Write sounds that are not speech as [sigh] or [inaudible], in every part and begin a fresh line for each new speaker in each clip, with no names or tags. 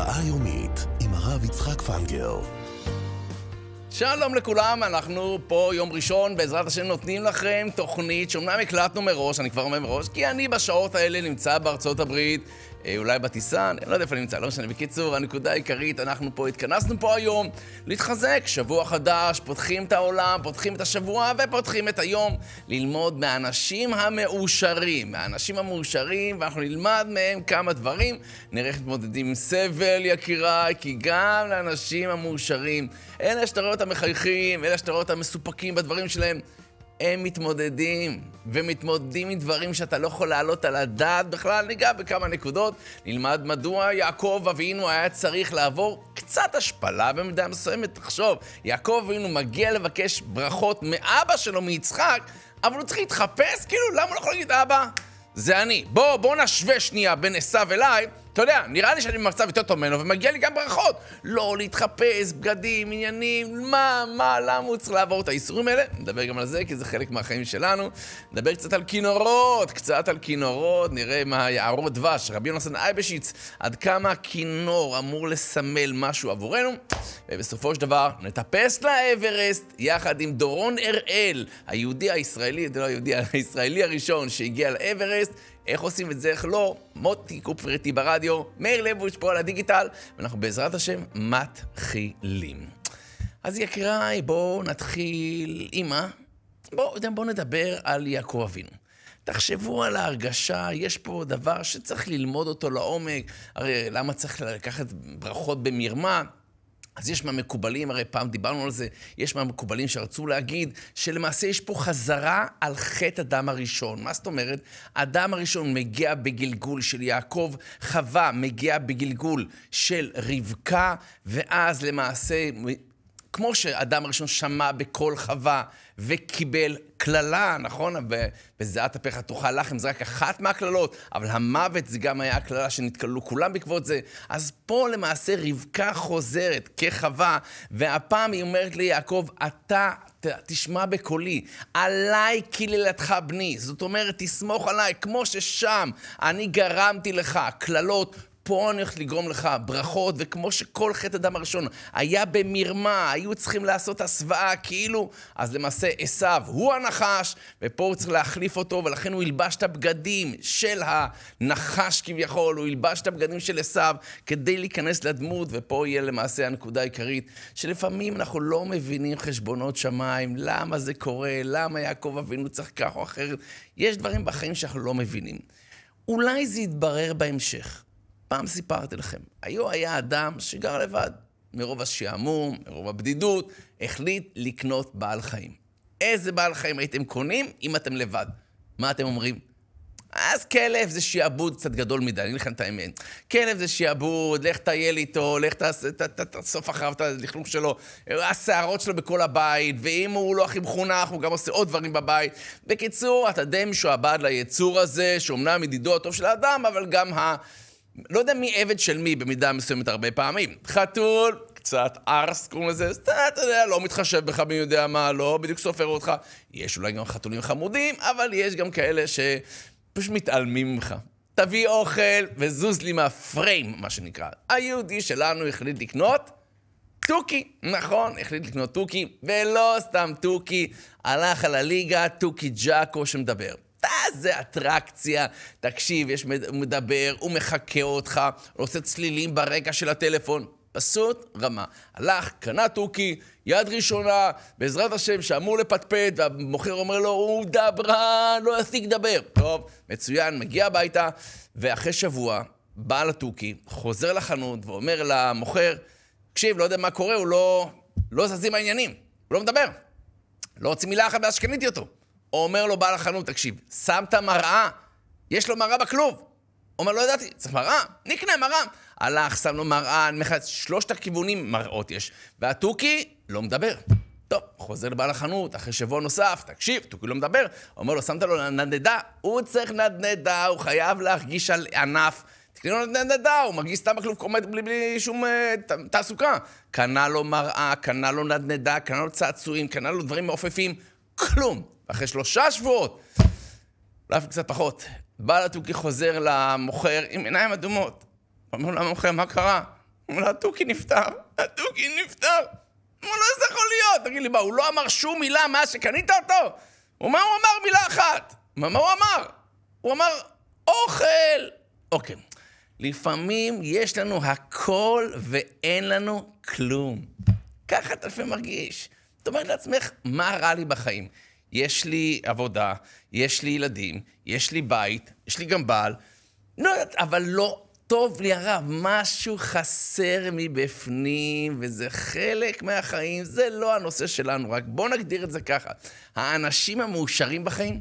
התראה יומית עם הרב יצחק פנגר.
שלום לכולם, אנחנו פה יום ראשון, בעזרת השם נותנים לכם תוכנית שאומנם הקלטנו מראש, אני כבר אומר מראש, כי אני בשעות האלה נמצא בארצות הברית, אה, אולי בטיסה, אני לא יודע איפה אני נמצא, לא משנה. בקיצור, הנקודה העיקרית, אנחנו פה התכנסנו פה היום להתחזק, שבוע חדש, פותחים את העולם, פותחים את השבוע ופותחים את היום, ללמוד מהאנשים המאושרים, מהאנשים המאושרים, ואנחנו נלמד מהם כמה דברים. נראה איך מתמודדים עם סבל, יקיריי, כי גם לאנשים המאושרים, אלה שאתה רואה אותם מחייכים, אלה שאתה רואה אותם מסופקים בדברים שלהם, הם מתמודדים, ומתמודדים עם דברים שאתה לא יכול להעלות על הדעת בכלל. ניגע בכמה נקודות, נלמד מדוע יעקב אבינו היה צריך לעבור קצת השפלה במידה מסוימת. תחשוב, יעקב אבינו מגיע לבקש ברכות מאבא שלו, מיצחק, אבל הוא צריך להתחפש, כאילו, למה הוא לא יכול להגיד אבא? זה אני. בוא, בוא נשווה שנייה בין עשיו אליי. אתה יודע, נראה לי שאני במצב יותר טוב ממנו, ומגיע לי גם ברכות. לא להתחפש, בגדים, עניינים, מה, מה, למה הוא צריך לעבור את האיסורים האלה? נדבר גם על זה, כי זה חלק מהחיים שלנו. נדבר קצת על כינורות, קצת על כינורות, נראה מה יערות דבש. רבי יונסון אייבשיץ, עד כמה כינור אמור לסמל משהו עבורנו. ובסופו של דבר, נטפס לאברסט יחד עם דורון אראל, היהודי הישראלי, זה לא היהודי, הישראלי הראשון שהגיע לאברסט. איך עושים את זה, איך לא, מוטי קופריטי ברדיו, מאיר לבוש פה על הדיגיטל, ואנחנו בעזרת השם מתחילים. אז יקיריי, בואו נתחיל עם מה? בואו בוא נדבר על יעקב אבינו. תחשבו על ההרגשה, יש פה דבר שצריך ללמוד אותו לעומק. הרי למה צריך לקחת ברכות במרמה? אז יש מהמקובלים, הרי פעם דיברנו על זה, יש מהמקובלים שרצו להגיד שלמעשה יש פה חזרה על חטא אדם הראשון. מה זאת אומרת? אדם הראשון מגיע בגלגול של יעקב, חווה מגיע בגלגול של רבקה, ואז למעשה כמו שאדם הראשון שמע בקול חווה וקיבל קללה, נכון? בזיעת אפיך תאכל לחם, זה רק אחת מהקללות, אבל המוות זה גם היה הקללה שנתקללו כולם בעקבות זה. אז פה למעשה רבקה חוזרת כחווה, והפעם היא אומרת ליעקב, אתה ת, תשמע בקולי, עליי קללתך בני. זאת אומרת, תסמוך עליי, כמו ששם אני גרמתי לך קללות פה אני הולך לגרום לך ברכות, וכמו שכל חטא אדם הראשון היה במרמה, היו צריכים לעשות הסוואה, כאילו, אז למעשה עשו הוא הנחש, ופה הוא צריך להחליף אותו, ולכן הוא ילבש את הבגדים של הנחש כביכול, הוא ילבש את הבגדים של עשו כדי להיכנס לדמות, ופה יהיה למעשה הנקודה העיקרית, שלפעמים אנחנו לא מבינים חשבונות שמיים, למה זה קורה, למה יעקב אבינו צריך כך או אחרת. יש דברים בחיים שאנחנו לא מבינים. אולי זה יתברר בהמשך. פעם סיפרתי לכם, היו היה אדם שגר לבד, מרוב השעמום, מרוב הבדידות, החליט לקנות בעל חיים. איזה בעל חיים הייתם קונים אם אתם לבד? מה אתם אומרים? אז כלב זה שיעבוד קצת גדול מדי, אני אגיד לכם את האמת. כלב זה שיעבוד, לך תטייל איתו, לך תאסוף אחריו את הלכלוך שלו, השערות שלו בכל הבית, ואם הוא לא הכי מחונך, הוא גם עושה עוד דברים בבית. בקיצור, אתה די משועבד ליצור הזה, שאומנם ידידו הטוב של האדם, אבל גם ה... לא יודע מי עבד של מי במידה מסוימת הרבה פעמים. חתול, קצת ארס, קוראים לזה, סתם, אתה יודע, לא מתחשב בך מי יודע מה, לא בדיוק סופר אותך. יש אולי גם חתולים חמודים, אבל יש גם כאלה שפשוט מתעלמים ממך. תביא אוכל וזוז לי מהפריים, מה שנקרא. היהודי שלנו החליט לקנות תוכי, נכון, החליט לקנות תוכי, ולא סתם תוכי, הלך על הליגה, תוכי ג'אקו שמדבר. איזה אה, אטרקציה. תקשיב, יש מדבר, הוא מחקה אותך, הוא עושה צלילים ברקע של הטלפון. פסוט רמה. הלך, קנה תוכי, יד ראשונה, בעזרת השם, שאמור לפטפט, והמוכר אומר לו, הוא דברן, לא יפסיק לדבר. טוב, מצוין, מגיע הביתה, ואחרי שבוע, בא לתוכי, חוזר לחנות ואומר למוכר, תקשיב, לא יודע מה קורה, הוא לא... לא זזים העניינים, הוא לא מדבר. לא הוציא מילה אחת מאז שקניתי אותו. אומר לו בעל החנות, תקשיב, שמת מראה, יש לו מראה בכלוב. אומר, לא ידעתי, צריך מראה, נקנה מראה. הלך, שם לו מראה, אני מחץ, שלושת הכיוונים מראות יש. והתוכי לא מדבר. טוב, חוזר לבעל החנות, אחרי שבוע נוסף, תקשיב, תוכי לא מדבר. אומר לו, שמת לו נדנדה, הוא צריך נדנדה, הוא חייב להרגיש על ענף. תקנה לו נדנדה, הוא מרגיש סתם בכלוב קומט בלי, בלי שום uh, תעסוקה. קנה לו מראה, קנה לו נדנדה, קנה לו צעצועים, קנה לו דברים מעופפים, כלום. אחרי שלושה שבועות, אולי קצת פחות, בא לתוכי חוזר למוכר עם עיניים אדומות. אומר לו המוכר, מה קרה? אומר לו, התוכי נפטר, התוכי נפטר. אמר לו, לא, איזה יכול להיות? תגיד לי, מה, הוא לא אמר שום מילה מאז שקנית אותו? הוא מה הוא אמר? מילה אחת. מה הוא אמר? הוא אמר, אוכל. אוקיי. לפעמים יש לנו הכל ואין לנו כלום. ככה אתה לפעמים מרגיש. אתה אומר לעצמך, מה רע לי בחיים? יש לי עבודה, יש לי ילדים, יש לי בית, יש לי גם בעל. לא יודעת, אבל לא טוב לי הרב, משהו חסר מבפנים, וזה חלק מהחיים, זה לא הנושא שלנו, רק בואו נגדיר את זה ככה. האנשים המאושרים בחיים,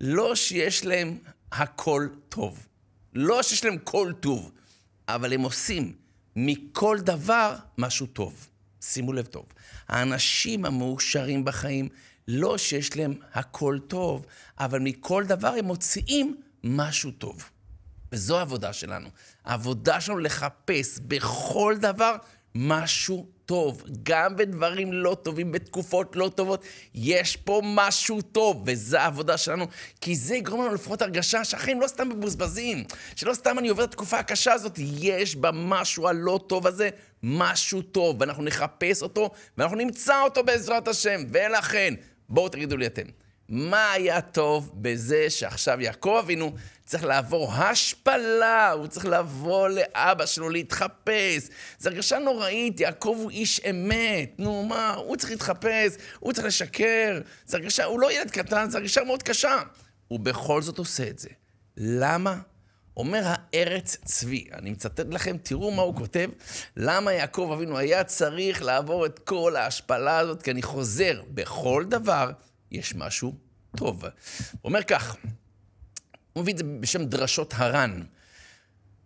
לא שיש להם הכל טוב. לא שיש להם כל טוב, אבל הם עושים מכל דבר משהו טוב. שימו לב טוב, האנשים המאושרים בחיים לא שיש להם הכל טוב, אבל מכל דבר הם מוציאים משהו טוב. וזו העבודה שלנו. העבודה שלנו לחפש בכל דבר משהו טוב. גם בדברים לא טובים, בתקופות לא טובות, יש פה משהו טוב, וזו העבודה שלנו, כי זה יגרום לנו לפחות הרגשה שהחיים לא סתם מבוזבזים, שלא סתם אני עובר את התקופה הקשה הזאת, יש במשהו הלא טוב הזה משהו טוב, ואנחנו נחפש אותו, ואנחנו נמצא אותו בעזרת השם, ולכן... בואו תגידו לי אתם, מה היה טוב בזה שעכשיו יעקב אבינו צריך לעבור השפלה, הוא צריך לבוא לאבא שלו להתחפש. זו הרגשה נוראית, יעקב הוא איש אמת, נו מה, הוא צריך להתחפש, הוא צריך לשקר. זו הרגשה, הוא לא ילד קטן, זו הרגשה מאוד קשה. ובכל זאת עושה את זה. למה? אומר הארץ צבי, אני מצטט לכם, תראו מה הוא כותב, למה יעקב אבינו היה צריך לעבור את כל ההשפלה הזאת, כי אני חוזר, בכל דבר יש משהו טוב. הוא אומר כך, הוא מביא את זה בשם דרשות הר"ן.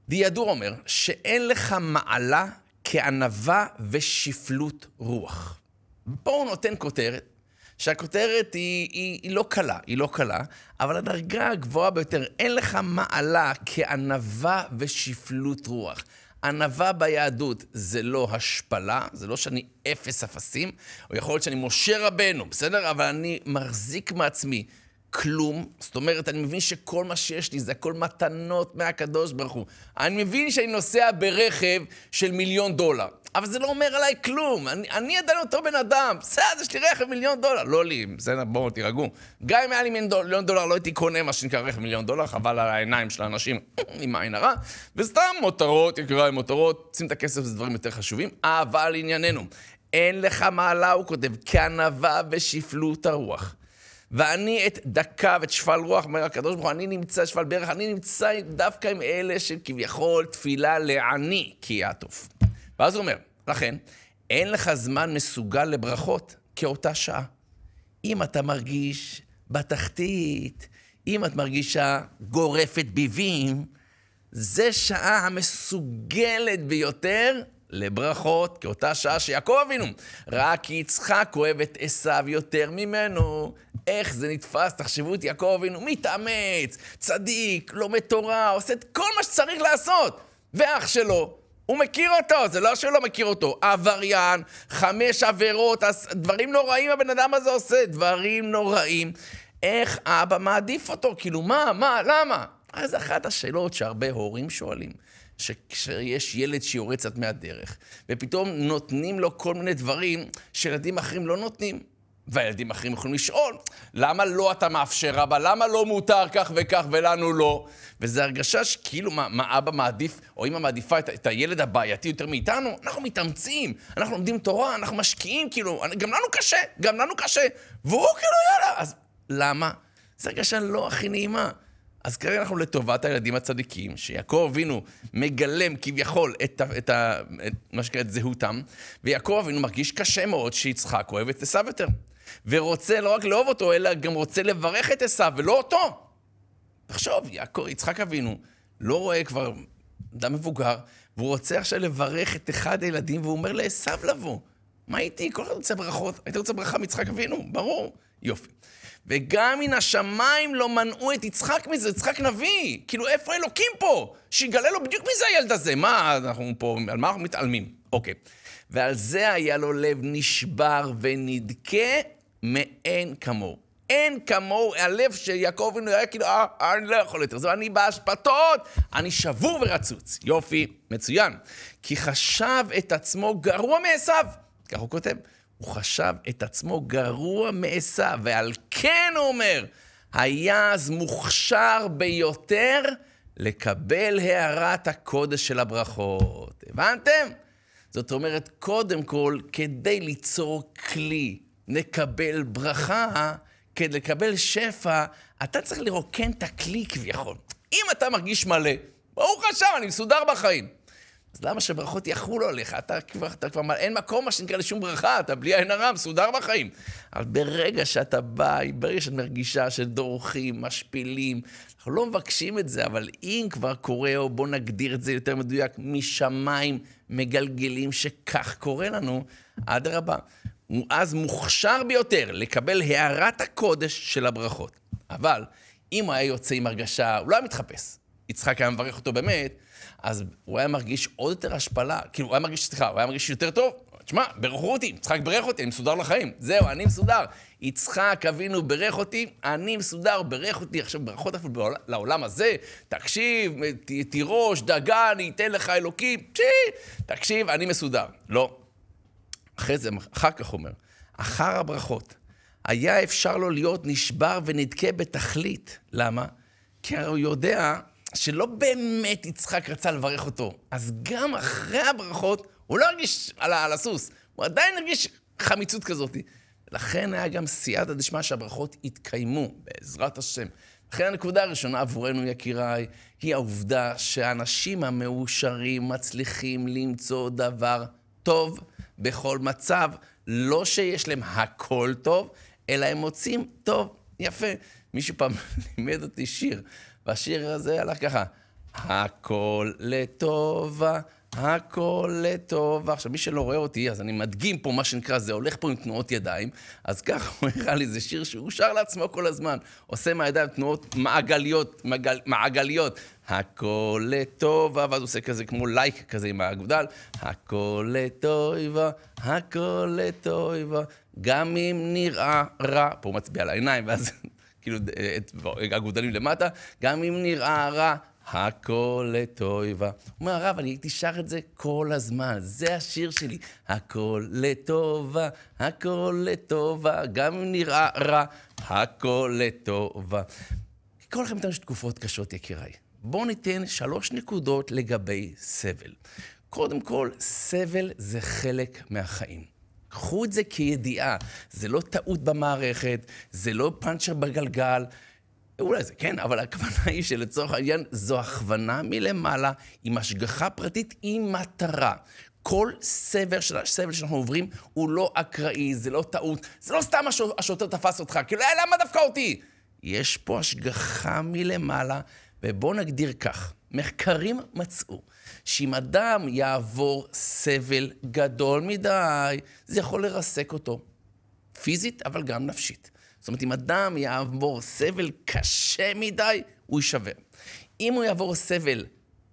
דיאדור אומר, שאין לך מעלה כענווה ושפלות רוח. פה הוא נותן כותרת שהכותרת היא, היא, היא לא קלה, היא לא קלה, אבל הדרגה הגבוהה ביותר, אין לך מעלה כענווה ושפלות רוח. ענווה ביהדות זה לא השפלה, זה לא שאני אפס אפסים, או יכול להיות שאני משה רבנו, בסדר? אבל אני מחזיק מעצמי כלום. זאת אומרת, אני מבין שכל מה שיש לי זה הכל מתנות מהקדוש ברוך הוא. אני מבין שאני נוסע ברכב של מיליון דולר, אבל זה לא אומר עליי כלום. אני, אני עדיין אותו בן אדם. בסדר, יש לי רכב מיליון דולר. לא לי, בסדר, בואו, תירגעו. גם אם היה לי מיליון דולר, לא הייתי קונה מה שנקרא רכב מיליון דולר, חבל על העיניים של האנשים [clears throat] עם העין הרע. וסתם מותרות, יקרה עם מותרות, שים את הכסף, זה דברים יותר חשובים. אבל ענייננו, אין לך מעלה, הוא כותב, כענווה ושפלות הרוח. ואני את דקה ואת שפל רוח, אומר הקדוש ברוך הוא, אני נמצא שפל ברך, אני נמצא דווקא עם אלה שכביכול תפילה לעני כי יעטוף. ואז הוא אומר, לכן, אין לך זמן מסוגל לברכות כאותה שעה. אם אתה מרגיש בתחתית, אם את מרגישה גורפת ביבים, זה שעה המסוגלת ביותר לברכות, כאותה שעה שיעקב אבינו, רק יצחק אוהב את עשיו יותר ממנו, איך זה נתפס? תחשבו את יעקב אבינו, מתאמץ, צדיק, לומד תורה, עושה את כל מה שצריך לעשות. ואח שלו, הוא מכיר אותו, זה לא שהוא לא מכיר אותו. עבריין, חמש עבירות, דברים נוראים הבן אדם הזה עושה, דברים נוראים. איך אבא מעדיף אותו? כאילו, מה, מה, למה? אז אחת השאלות שהרבה הורים שואלים, שכשיש ילד שיורד קצת מהדרך, ופתאום נותנים לו כל מיני דברים שילדים אחרים לא נותנים. והילדים אחרים יכולים לשאול, למה לא אתה מאפשר, אבא? למה לא מותר כך וכך ולנו לא? וזו הרגשה שכאילו מה, מה אבא מעדיף, או אמא מעדיפה את, את הילד הבעייתי יותר מאיתנו, אנחנו מתאמצים, אנחנו לומדים תורה, אנחנו משקיעים, כאילו, גם לנו קשה, גם לנו קשה. והוא כאילו, יאללה, אז למה? זו הרגשה לא הכי נעימה. אז כרגע אנחנו לטובת הילדים הצדיקים, שיעקב אבינו מגלם כביכול את, את, את, את מה שנקרא את זהותם, ויעקב אבינו מרגיש קשה מאוד שיצחק אוהב את עשיו יותר. ורוצה לא רק לאהוב אותו, אלא גם רוצה לברך את עשיו, ולא אותו. תחשוב, יעקב, יצחק אבינו לא רואה כבר אדם מבוגר, והוא רוצה עכשיו לברך את אחד הילדים, והוא אומר לעשיו לבוא. מה איתי? כל אחד רוצה ברכות. היית רוצה ברכה מיצחק אבינו, ברור. יופי. וגם מן השמיים לא מנעו את יצחק מזה, יצחק נביא. כאילו, איפה האלוקים פה? שיגלה לו בדיוק מי זה הילד הזה. מה אנחנו פה, על מה אנחנו מתעלמים? אוקיי. ועל זה היה לו לב נשבר ונדכה מאין כמוהו. אין כמוהו, הלב של יעקב אבינו היה כאילו, אה, אה אני לא יכול יותר, זהו, אני באשפתות, אני שבור ורצוץ. יופי, מצוין. כי חשב את עצמו גרוע מעשיו, כך הוא כותב. הוא חשב את עצמו גרוע מעשיו, ועל כן הוא אומר, היה אז מוכשר ביותר לקבל הערת הקודש של הברכות. הבנתם? זאת אומרת, קודם כל, כדי ליצור כלי נקבל ברכה, כדי לקבל שפע, אתה צריך לרוקן את הכלי כביכול. אם אתה מרגיש מלא, ברוך השם, אני מסודר בחיים. אז למה שברכות יחולו עליך? אתה כבר, אתה כבר, מלא, אין מקום, מה שנקרא, לשום ברכה, אתה בלי עין הרע, מסודר בחיים. אבל ברגע שאתה בא, ברגע שאת מרגישה שדורכים, משפילים, אנחנו לא מבקשים את זה, אבל אם כבר קורה, או בואו נגדיר את זה יותר מדויק, משמיים מגלגלים שכך קורה לנו, אדרבה, הוא אז מוכשר ביותר לקבל הערת הקודש של הברכות. אבל אם הוא היה יוצא עם הרגשה, הוא לא היה מתחפש. יצחק היה מברך אותו באמת, אז הוא היה מרגיש עוד יותר השפלה. כאילו, הוא היה מרגיש, סליחה, הוא היה מרגיש יותר טוב. תשמע, ברכו אותי, יצחק ברך אותי, אני מסודר לחיים. זהו, אני מסודר. יצחק אבינו ברך אותי, אני מסודר, ברך אותי. עכשיו, ברכות אפילו בעול, לעולם הזה, תקשיב, תירוש, דגן, ייתן לך אלוקים, תקשיב, אני מסודר. לא, אחרי זה, אחר כך אומר, אחר הברכות, היה אפשר לו להיות נשבר ונדכה בתכלית. למה? כי הוא יודע שלא באמת יצחק רצה לברך אותו. אז גם אחרי הברכות, הוא לא הרגיש על, על הסוס, הוא עדיין הרגיש חמיצות כזאת. לכן היה גם סייעתא דשמיא שהברכות יתקיימו, בעזרת השם. לכן הנקודה הראשונה עבורנו, יקיריי, היא העובדה שהאנשים המאושרים מצליחים למצוא דבר טוב בכל מצב. לא שיש להם הכל טוב, אלא הם מוצאים טוב, יפה. מישהו פעם [laughs] לימד אותי שיר, והשיר הזה הלך ככה, הכל לטובה, הכל לטוב. עכשיו, מי שלא רואה אותי, אז אני מדגים פה, מה שנקרא, זה הולך פה עם תנועות ידיים. אז ככה [laughs] הוא הראה לי, זה שיר שהוא שר לעצמו כל הזמן. עושה מהידיים תנועות מעגליות, מעגל, מעגליות. הכל לטובה, ואז הוא עושה כזה כמו לייק כזה עם האגודל, הכל לטובה, הכל לטובה, גם אם נראה רע, פה הוא מצביע על העיניים, ואז [laughs] כאילו את אגודלים למטה, גם אם נראה רע, הכל לטויבה. הוא אומר, הרב, אני הייתי שר את זה כל הזמן, זה השיר שלי. הכל לטובה, הכל לטובה, גם אם נראה רע, הכל לטובה. כל אחד מאיתנו יש תקופות קשות, יקיריי. בואו ניתן שלוש נקודות לגבי סבל. קודם כל, סבל זה חלק מהחיים. קחו את זה כידיעה. זה לא טעות במערכת, זה לא פאנצ'ר בגלגל, אולי זה כן, אבל הכוונה היא שלצורך העניין זו הכוונה מלמעלה עם השגחה פרטית עם מטרה. כל סבל, של, סבל שאנחנו עוברים הוא לא אקראי, זה לא טעות, זה לא סתם השוט, השוטר תפס אותך, כאילו, אה, למה דווקא אותי? יש פה השגחה מלמעלה, ובואו נגדיר כך. מחקרים מצאו שאם אדם יעבור סבל גדול מדי, זה יכול לרסק אותו, פיזית, אבל גם נפשית. זאת אומרת, אם אדם יעבור סבל קשה מדי, הוא יישבר. אם הוא יעבור סבל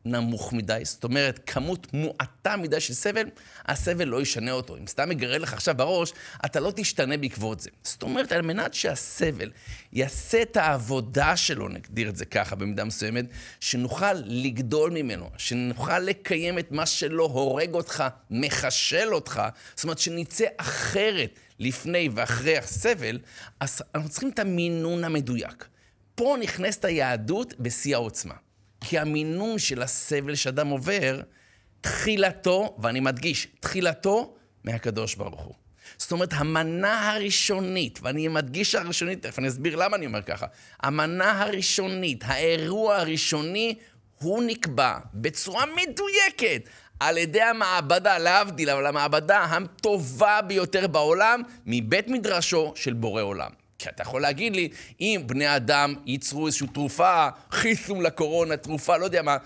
נמוך מדי, זאת אומרת, כמות מועטה מדי של סבל, הסבל לא ישנה אותו. אם סתם יגרד לך עכשיו בראש, אתה לא תשתנה בעקבות זה. זאת אומרת, על מנת שהסבל יעשה את העבודה שלו, נגדיר את זה ככה במידה מסוימת, שנוכל לגדול ממנו, שנוכל לקיים את מה שלא הורג אותך, מחשל אותך, זאת אומרת, שנצא אחרת לפני ואחרי הסבל, אז אנחנו צריכים את המינון המדויק. פה נכנסת היהדות בשיא העוצמה. כי המינון של הסבל שאדם עובר, תחילתו, ואני מדגיש, תחילתו מהקדוש ברוך הוא. זאת אומרת, המנה הראשונית, ואני מדגיש הראשונית, תכף אני אסביר למה אני אומר ככה, המנה הראשונית, האירוע הראשוני, הוא נקבע בצורה מדויקת על ידי המעבדה, להבדיל, אבל המעבדה הטובה ביותר בעולם, מבית מדרשו של בורא עולם. כי אתה יכול להגיד לי, אם בני אדם ייצרו איזושהי תרופה, חיסון לקורונה, תרופה, לא יודע מה,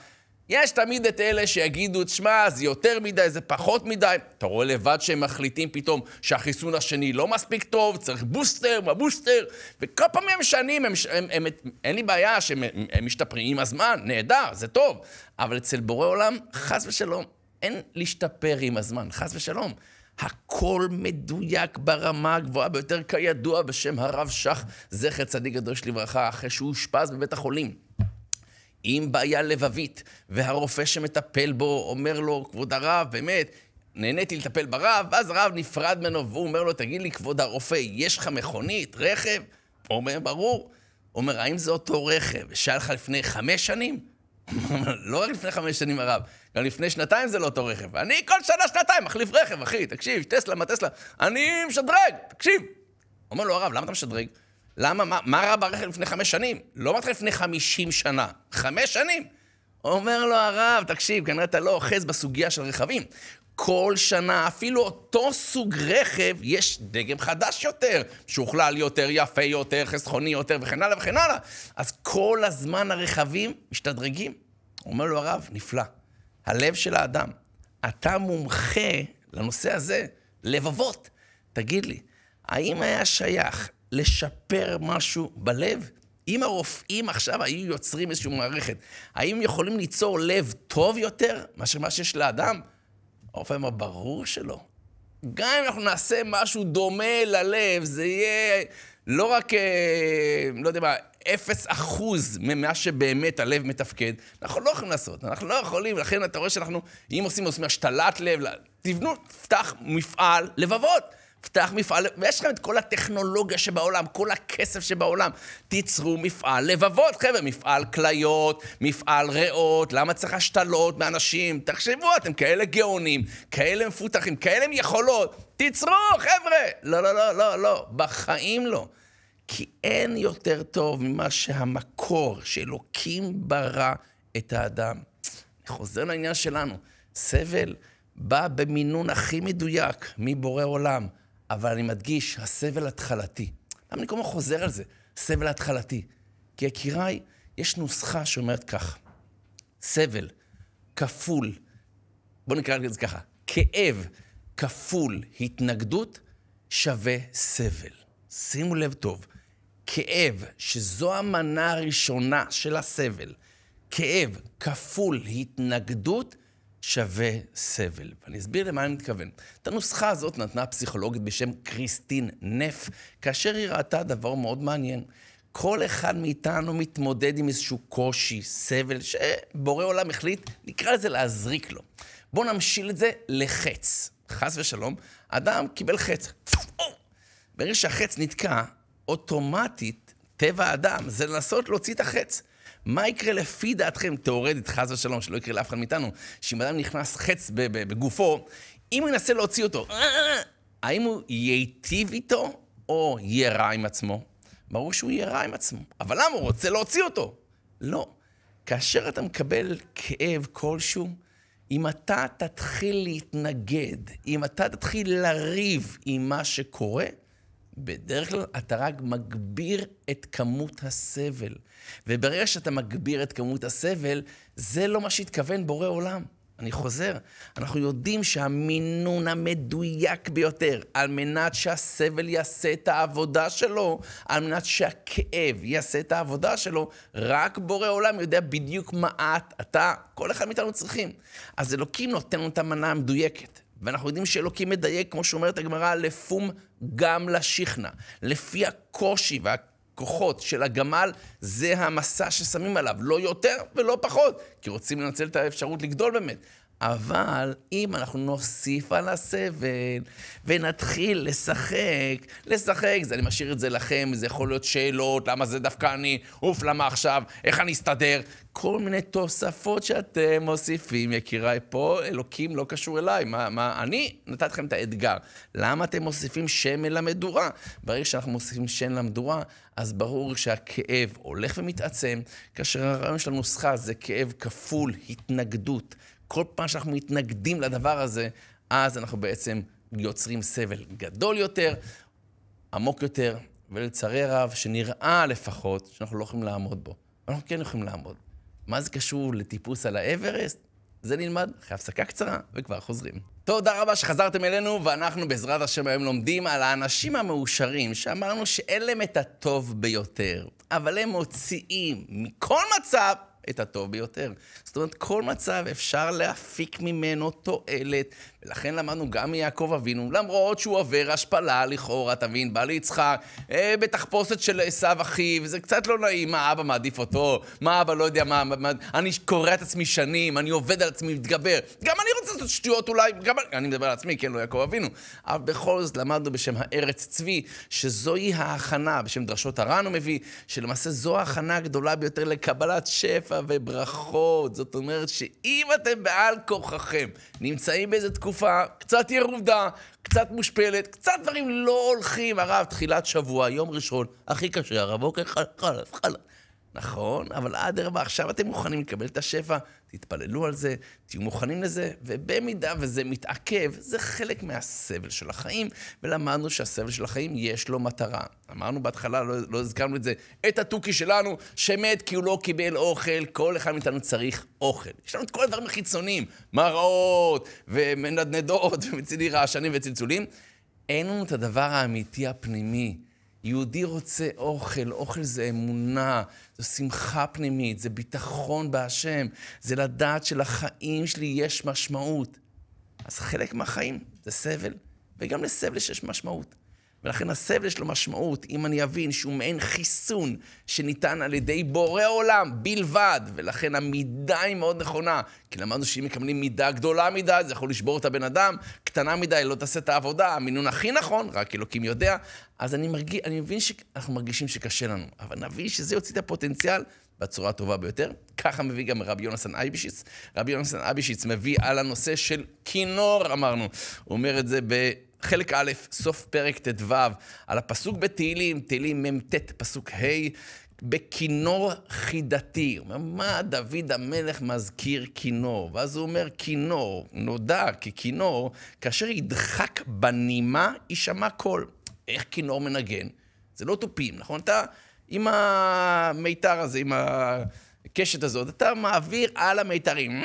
יש תמיד את אלה שיגידו, תשמע, זה יותר מדי, זה פחות מדי. אתה רואה לבד שהם מחליטים פתאום שהחיסון השני לא מספיק טוב, צריך בוסטר, מה בוסטר, וכל פעם הם משנים, הם, הם, הם, אין לי בעיה שהם משתפרים עם הזמן, נהדר, זה טוב. אבל אצל בורא עולם, חס ושלום, אין להשתפר עם הזמן, חס ושלום. הכל מדויק ברמה הגבוהה ביותר, כידוע בשם הרב שך, זכר צדיק קדוש לברכה, אחרי שהוא אושפז בבית החולים. עם בעיה לבבית, והרופא שמטפל בו אומר לו, כבוד הרב, באמת, נהניתי לטפל ברב, ואז הרב נפרד ממנו, והוא אומר לו, תגיד לי, כבוד הרופא, יש לך מכונית, רכב? אומר, ברור. אומר, האם זה אותו רכב שהיה לך לפני חמש שנים? לא רק לפני חמש שנים הרב, גם לפני שנתיים זה לא אותו רכב. אני כל שנה, שנתיים מחליף רכב, אחי, תקשיב, טסלה, מה טסלה? אני משדרג, תקשיב. אומר לו הרב, למה אתה משדרג? למה, מה, מה רע ברכב לפני חמש שנים? לא אמרתי לפני חמישים שנה, חמש שנים. אומר לו הרב, תקשיב, כנראה אתה לא אוחז בסוגיה של רכבים. כל שנה, אפילו אותו סוג רכב, יש דגם חדש יותר, שהוכלל יותר, יפה יותר, חסכוני יותר, וכן הלאה וכן הלאה. אז כל הזמן הרכבים משתדרגים. אומר לו הרב, נפלא. הלב של האדם, אתה מומחה לנושא הזה, לבבות. תגיד לי, האם היה שייך לשפר משהו בלב? אם הרופאים עכשיו היו יוצרים איזושהי מערכת, האם יכולים ליצור לב טוב יותר מאשר מה שיש לאדם? הרופא אמר, ברור שלא. גם אם אנחנו נעשה משהו דומה ללב, זה יהיה לא רק, אה, לא יודע מה, אפס אחוז ממה שבאמת הלב מתפקד. אנחנו לא יכולים לעשות, אנחנו לא יכולים, לכן אתה רואה שאנחנו, אם עושים, עושים השתלת לב, תבנו, תפתח מפעל לבבות. פתח מפעל, ויש לכם את כל הטכנולוגיה שבעולם, כל הכסף שבעולם. תיצרו מפעל לבבות, חבר'ה, מפעל כליות, מפעל ריאות, למה צריך השתלות מאנשים? תחשבו, אתם כאלה גאונים, כאלה מפותחים, כאלה עם יכולות. תיצרו, חבר'ה! לא, לא, לא, לא, לא, בחיים לא. כי אין יותר טוב ממה שהמקור שאלוקים ברא את האדם. אני חוזר לעניין שלנו, סבל בא במינון הכי מדויק מבורא עולם. אבל אני מדגיש, הסבל התחלתי. למה אני כל הזמן חוזר על זה? סבל התחלתי. כי יקיריי, יש נוסחה שאומרת כך, סבל כפול, בואו נקרא לזה ככה, כאב כפול התנגדות שווה סבל. שימו לב טוב, כאב, שזו המנה הראשונה של הסבל, כאב כפול התנגדות שווה סבל. ואני אסביר למה אני מתכוון. את הנוסחה הזאת נתנה פסיכולוגית בשם קריסטין נף, כאשר היא ראתה דבר מאוד מעניין. כל אחד מאיתנו מתמודד עם איזשהו קושי, סבל, שבורא עולם החליט, נקרא לזה להזריק לו. בואו נמשיל את זה לחץ. חס ושלום, אדם קיבל חץ. ברגע שהחץ נתקע, אוטומטית, טבע האדם זה לנסות להוציא את החץ. מה יקרה לפי דעתכם, תאורטית, חס ושלום, שלא יקרה לאף אחד מאיתנו, שאם אדם נכנס חץ בגופו, אם הוא ינסה להוציא אותו, האם הוא ייטיב איתו או יהיה רע עם עצמו? ברור שהוא יהיה רע עם עצמו. אבל למה הוא רוצה להוציא אותו? לא. כאשר אתה מקבל כאב כלשהו, אם אתה תתחיל להתנגד, אם אתה תתחיל לריב עם מה שקורה, בדרך כלל אתה רק מגביר את כמות הסבל. וברגע שאתה מגביר את כמות הסבל, זה לא מה שהתכוון בורא עולם. אני חוזר, אנחנו יודעים שהמינון המדויק ביותר, על מנת שהסבל יעשה את העבודה שלו, על מנת שהכאב יעשה את העבודה שלו, רק בורא עולם יודע בדיוק מה את, אתה, כל אחד מאיתנו צריכים. אז אלוקים נותן לנו את המנה המדויקת. ואנחנו יודעים שאלוקים מדייק, כמו שאומרת הגמרא, לפום גם לשכנה. לפי הקושי והכוחות של הגמל, זה המסע ששמים עליו, לא יותר ולא פחות, כי רוצים לנצל את האפשרות לגדול באמת. אבל אם אנחנו נוסיף על הסבל ונתחיל לשחק, לשחק, זה, אני משאיר את זה לכם, זה יכול להיות שאלות, למה זה דווקא אני, אוף, למה עכשיו, איך אני אסתדר, כל מיני תוספות שאתם מוסיפים, יקיריי, פה אלוקים לא קשור אליי, מה, מה, אני נתתי לכם את האתגר. למה אתם מוסיפים שמן למדורה? ברגע שאנחנו מוסיפים שמן למדורה, אז ברור שהכאב הולך ומתעצם, כאשר הרעיון של הנוסחה זה כאב כפול, התנגדות. כל פעם שאנחנו מתנגדים לדבר הזה, אז אנחנו בעצם יוצרים סבל גדול יותר, עמוק יותר, ולצערי הרב, שנראה לפחות שאנחנו לא יכולים לעמוד בו. אנחנו כן יכולים לעמוד. מה זה קשור לטיפוס על האברסט? זה נלמד אחרי הפסקה קצרה, וכבר חוזרים. תודה רבה שחזרתם אלינו, ואנחנו בעזרת השם היום לומדים על האנשים המאושרים, שאמרנו שאין להם את הטוב ביותר, אבל הם מוציאים מכל מצב את הטוב ביותר. זאת אומרת, כל מצב אפשר להפיק ממנו תועלת לכן למדנו גם מיעקב אבינו, למרות שהוא עובר השפלה לכאורה, תבין, בא ליצחק, אה, בתחפושת של עשו אחיו, זה קצת לא נעים, מה אבא מעדיף אותו? מה אבא לא יודע מה, מה... אני קורע את עצמי שנים, אני עובד על עצמי, מתגבר. גם אני רוצה לעשות שטויות אולי, גם אני מדבר על עצמי, כן, לא יעקב אבינו. אבל בכל זאת למדנו בשם הארץ צבי, שזוהי ההכנה, בשם דרשות הר"ן הוא מביא, שלמעשה זו ההכנה הגדולה ביותר לקבלת שפע וברכות. זאת אומרת שאם אתם בעל כורחכם נמצאים באיזו תקופה... עייפה, קצת ירודה, קצת מושפלת, קצת דברים לא הולכים. הרב, תחילת שבוע, יום ראשון, הכי קשה, הרב, אוקיי, חלאס, חלאס. נכון, אבל אדרבה, עכשיו אתם מוכנים לקבל את השפע, תתפללו על זה, תהיו מוכנים לזה, ובמידה וזה מתעכב, זה חלק מהסבל של החיים, ולמדנו שהסבל של החיים יש לו מטרה. אמרנו בהתחלה, לא, לא הזכרנו את זה, את התוכי שלנו, שמת כי הוא לא קיבל אוכל, כל אחד מאיתנו צריך אוכל. יש לנו את כל הדברים החיצוניים, מראות, ומנדנדות, [laughs] ומצידי רעשנים וצלצולים. אין לנו את הדבר האמיתי הפנימי. יהודי רוצה אוכל, אוכל זה אמונה, זו שמחה פנימית, זה ביטחון בהשם, זה לדעת שלחיים שלי יש משמעות. אז חלק מהחיים זה סבל, וגם לסבל יש משמעות. ולכן הסבל יש לו משמעות, אם אני אבין שהוא מעין חיסון שניתן על ידי בורא עולם בלבד, ולכן המידה היא מאוד נכונה, כי למדנו שאם מקבלים מידה גדולה מדי, זה יכול לשבור את הבן אדם, קטנה מדי, לא תעשה את העבודה, המינון הכי נכון, רק אלוקים יודע. אז אני, מרגיש, אני מבין שאנחנו מרגישים שקשה לנו, אבל נבין שזה יוציא את הפוטנציאל בצורה הטובה ביותר. ככה מביא גם רבי יונסן אייבישיץ. רבי יונסן אייבישיץ מביא על הנושא של כינור, אמרנו. הוא אומר את זה ב... חלק א', סוף פרק ט"ו, על הפסוק בתהילים, תהילים מ"ט, פסוק ה', בכינור חידתי. הוא אומר, מה דוד המלך מזכיר כינור? ואז הוא אומר, כינור, נודע ככינור, כאשר ידחק בנימה, יישמע קול. איך כינור מנגן? זה לא תופים, נכון? אתה עם המיתר הזה, עם ה... הקשת הזאת, אתה מעביר על המיתרים.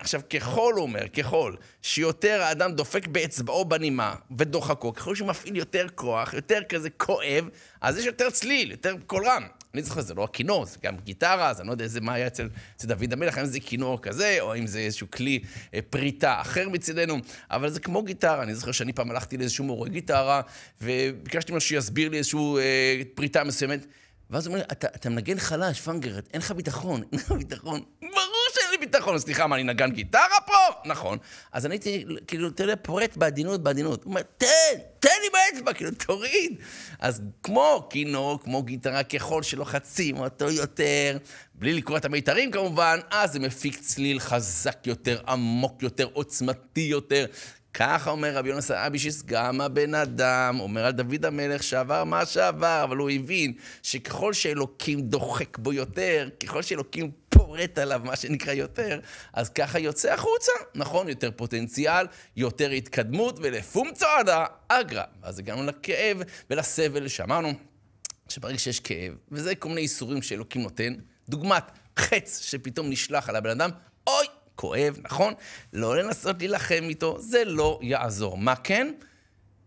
עכשיו, ככל, הוא אומר, ככל, שיותר האדם דופק באצבעו בנימה ודוחקו, ככל שהוא מפעיל יותר כוח, יותר כזה כואב, אז יש יותר צליל, יותר קול רם. אני זוכר, זה לא הכינור, זה גם גיטרה, אז אני לא יודע איזה, מה היה אצל, אצל דוד המלך, אם זה כינור כזה, או אם זה איזשהו כלי אה, פריטה אחר מצדנו, אבל זה כמו גיטרה. אני זוכר שאני פעם הלכתי לאיזשהו מורה גיטרה, וביקשתי ממנו שיסביר לי איזשהו אה, פריטה מסוימת. ואז אומרים, אתה, אתה מנגן חלש, פנגר, אין לך ביטחון, אין לך ביטחון. ברור שאין לי ביטחון. סליחה, מה, אני נגן גיטרה פה? נכון. אז אני הייתי, כאילו, אתה יודע, פורט בעדינות, בעדינות. הוא אומר, תן, תן לי באצבע, כאילו, תוריד. אז כמו כינור, כמו גיטרה, ככל שלוחצים אותו יותר, בלי לקרוא את המיתרים כמובן, אז זה מפיק צליל חזק יותר, עמוק יותר, עוצמתי יותר. ככה אומר רבי יונס אבישיס, גם הבן אדם, אומר על דוד המלך שעבר מה שעבר, אבל הוא הבין שככל שאלוקים דוחק בו יותר, ככל שאלוקים פורט עליו, מה שנקרא יותר, אז ככה יוצא החוצה. נכון, יותר פוטנציאל, יותר התקדמות, ולפום צועדה אגרא. אז הגענו לכאב ולסבל, שאמרנו שברגע שיש כאב, וזה כל מיני איסורים שאלוקים נותן, דוגמת חץ שפתאום נשלח על הבן אדם, אוי, כואב, נכון? לא לנסות להילחם איתו, זה לא יעזור. מה כן?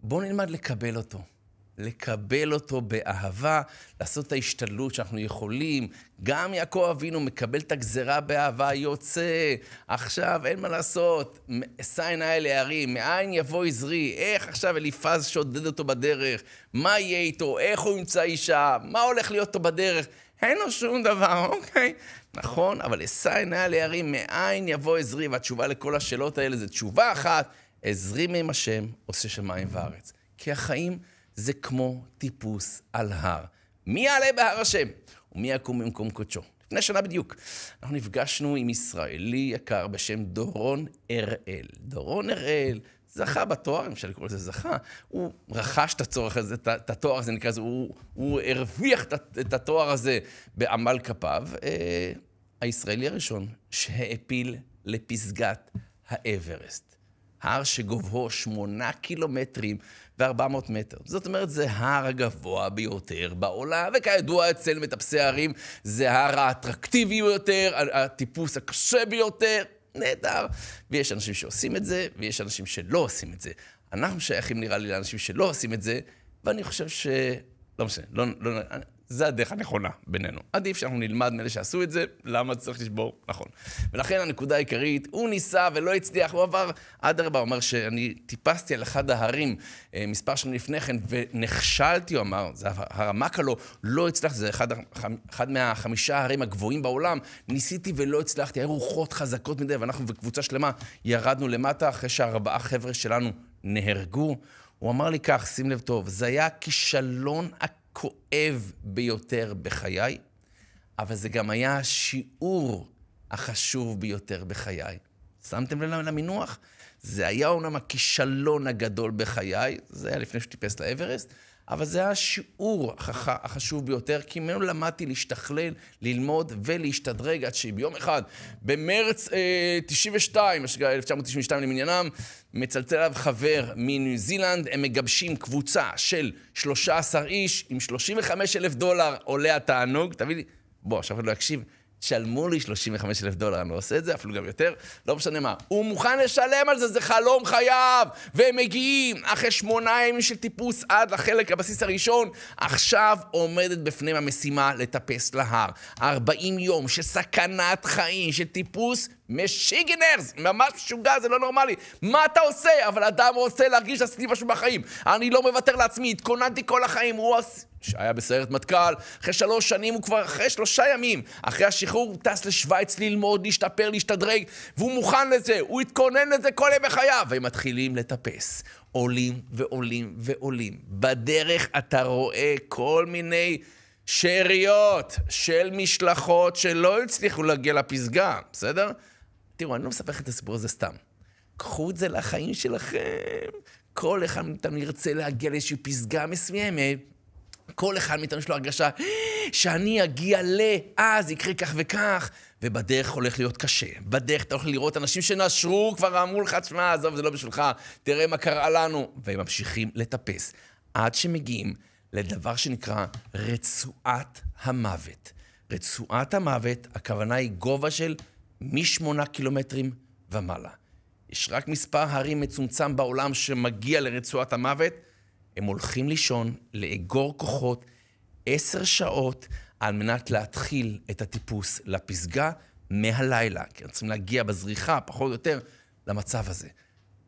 בואו נלמד לקבל אותו. לקבל אותו באהבה, לעשות את ההשתדלות שאנחנו יכולים. גם יעקב אבינו מקבל את הגזרה באהבה, יוצא, עכשיו אין מה לעשות, אשא עיניי אל הערים, מאין יבוא עזרי, איך עכשיו אליפז שודד אותו בדרך, מה יהיה איתו, איך הוא ימצא אישה, מה הולך להיות אותו בדרך. אין לו שום דבר, אוקיי. נכון, אבל אשא עיני על הערים, מאין יבוא עזרי? והתשובה לכל השאלות האלה זה תשובה אחת, עזרי מעם השם, עושה שמיים וארץ. כי החיים זה כמו טיפוס על הר. מי יעלה בהר השם? ומי יקום במקום קודשו? לפני שנה בדיוק. אנחנו נפגשנו עם ישראלי יקר בשם דורון אראל. דורון אראל, זכה בתואר, אם אפשר לקרוא לזה זכה, הוא רכש את הצורך הזה, את התואר הזה נקרא לזה, הוא, הוא הרוויח את התואר הזה בעמל כפיו, אה, הישראלי הראשון שהעפיל לפסגת האברסט. הר שגובהו 8 קילומטרים ו-400 מטר. זאת אומרת, זה הר הגבוה ביותר בעולם, וכידוע, אצל מטפסי ההרים זה הר האטרקטיבי ביותר, הטיפוס הקשה ביותר. נהדר. ויש אנשים שעושים את זה, ויש אנשים שלא עושים את זה. אנחנו שייכים, נראה לי, לאנשים שלא עושים את זה, ואני חושב ש... לא משנה, לא, לא, זה הדרך הנכונה בינינו. עדיף שאנחנו נלמד מאלה שעשו את זה, למה צריך לשבור, נכון. ולכן הנקודה העיקרית, הוא ניסה ולא הצליח, הוא עבר אדרבה הוא אומר שאני טיפסתי על אחד ההרים אה, מספר שנים לפני כן ונכשלתי, הוא אמר, זה הרמק הלו, לא הצלחתי, זה אחד, אחד מהחמישה ההרים הגבוהים בעולם, ניסיתי ולא הצלחתי, היו רוחות חזקות מדי, ואנחנו בקבוצה שלמה ירדנו למטה אחרי שארבעה חבר'ה שלנו נהרגו. הוא אמר לי כך, שים לב טוב, זה היה כישלון... הכואב ביותר בחיי, אבל זה גם היה השיעור החשוב ביותר בחיי. שמתם לב למינוח? זה היה אומנם הכישלון הגדול בחיי, זה היה לפני שהוא טיפס לאברסט, אבל זה היה השיעור החשוב ביותר, כי ממנו למדתי להשתכלל, ללמוד ולהשתדרג, עד שביום אחד, במרץ אה, 92, 1992 למניינם, מצלצל עליו חבר מניו זילנד, הם מגבשים קבוצה של 13 איש עם 35 אלף דולר עולה התענוג, תביא לי, בוא, עכשיו לא יקשיב, תשלמו לי 35 אלף דולר, אני לא עושה את זה, אפילו גם יותר, לא משנה מה. הוא מוכן לשלם על זה, זה חלום חייו! והם מגיעים, אחרי שמונה ימים של טיפוס עד לחלק, הבסיס הראשון, עכשיו עומדת בפניהם המשימה לטפס להר. 40 יום של סכנת חיים, של טיפוס משיגנרס, ממש משוגע, זה לא נורמלי. מה אתה עושה? אבל אדם רוצה להרגיש שעשיתי משהו בחיים. אני לא מוותר לעצמי, התכוננתי כל החיים, הוא... שהיה בסיירת מטכ"ל, אחרי שלוש שנים הוא כבר, אחרי שלושה ימים, אחרי השחרור הוא טס לשוויץ ללמוד, להשתפר, להשתדרג, והוא מוכן לזה, הוא התכונן לזה כל ימי חייו, והם מתחילים לטפס. עולים ועולים ועולים. בדרך אתה רואה כל מיני שאריות של משלחות שלא הצליחו להגיע לפסגה, בסדר? תראו, אני לא מספר לכם את הסיפור הזה סתם. קחו את זה לחיים שלכם. כל אחד מאיתנו ירצה להגיע לאיזושהי פסגה מסוימת. כל אחד מאיתנו יש לו הרגשה שאני אגיע ל... אז יקרה כך וכך, ובדרך הולך להיות קשה. בדרך אתה הולך לראות אנשים שנשרו, כבר אמרו לך, תשמע, עזוב, זה לא בשבילך, תראה מה קרה לנו, והם ממשיכים לטפס. עד שמגיעים לדבר שנקרא רצועת המוות. רצועת המוות, הכוונה היא גובה של משמונה קילומטרים ומעלה. יש רק מספר הרים מצומצם בעולם שמגיע לרצועת המוות, הם הולכים לישון, לאגור כוחות, עשר שעות, על מנת להתחיל את הטיפוס לפסגה מהלילה. כי הם צריכים להגיע בזריחה, פחות או יותר, למצב הזה.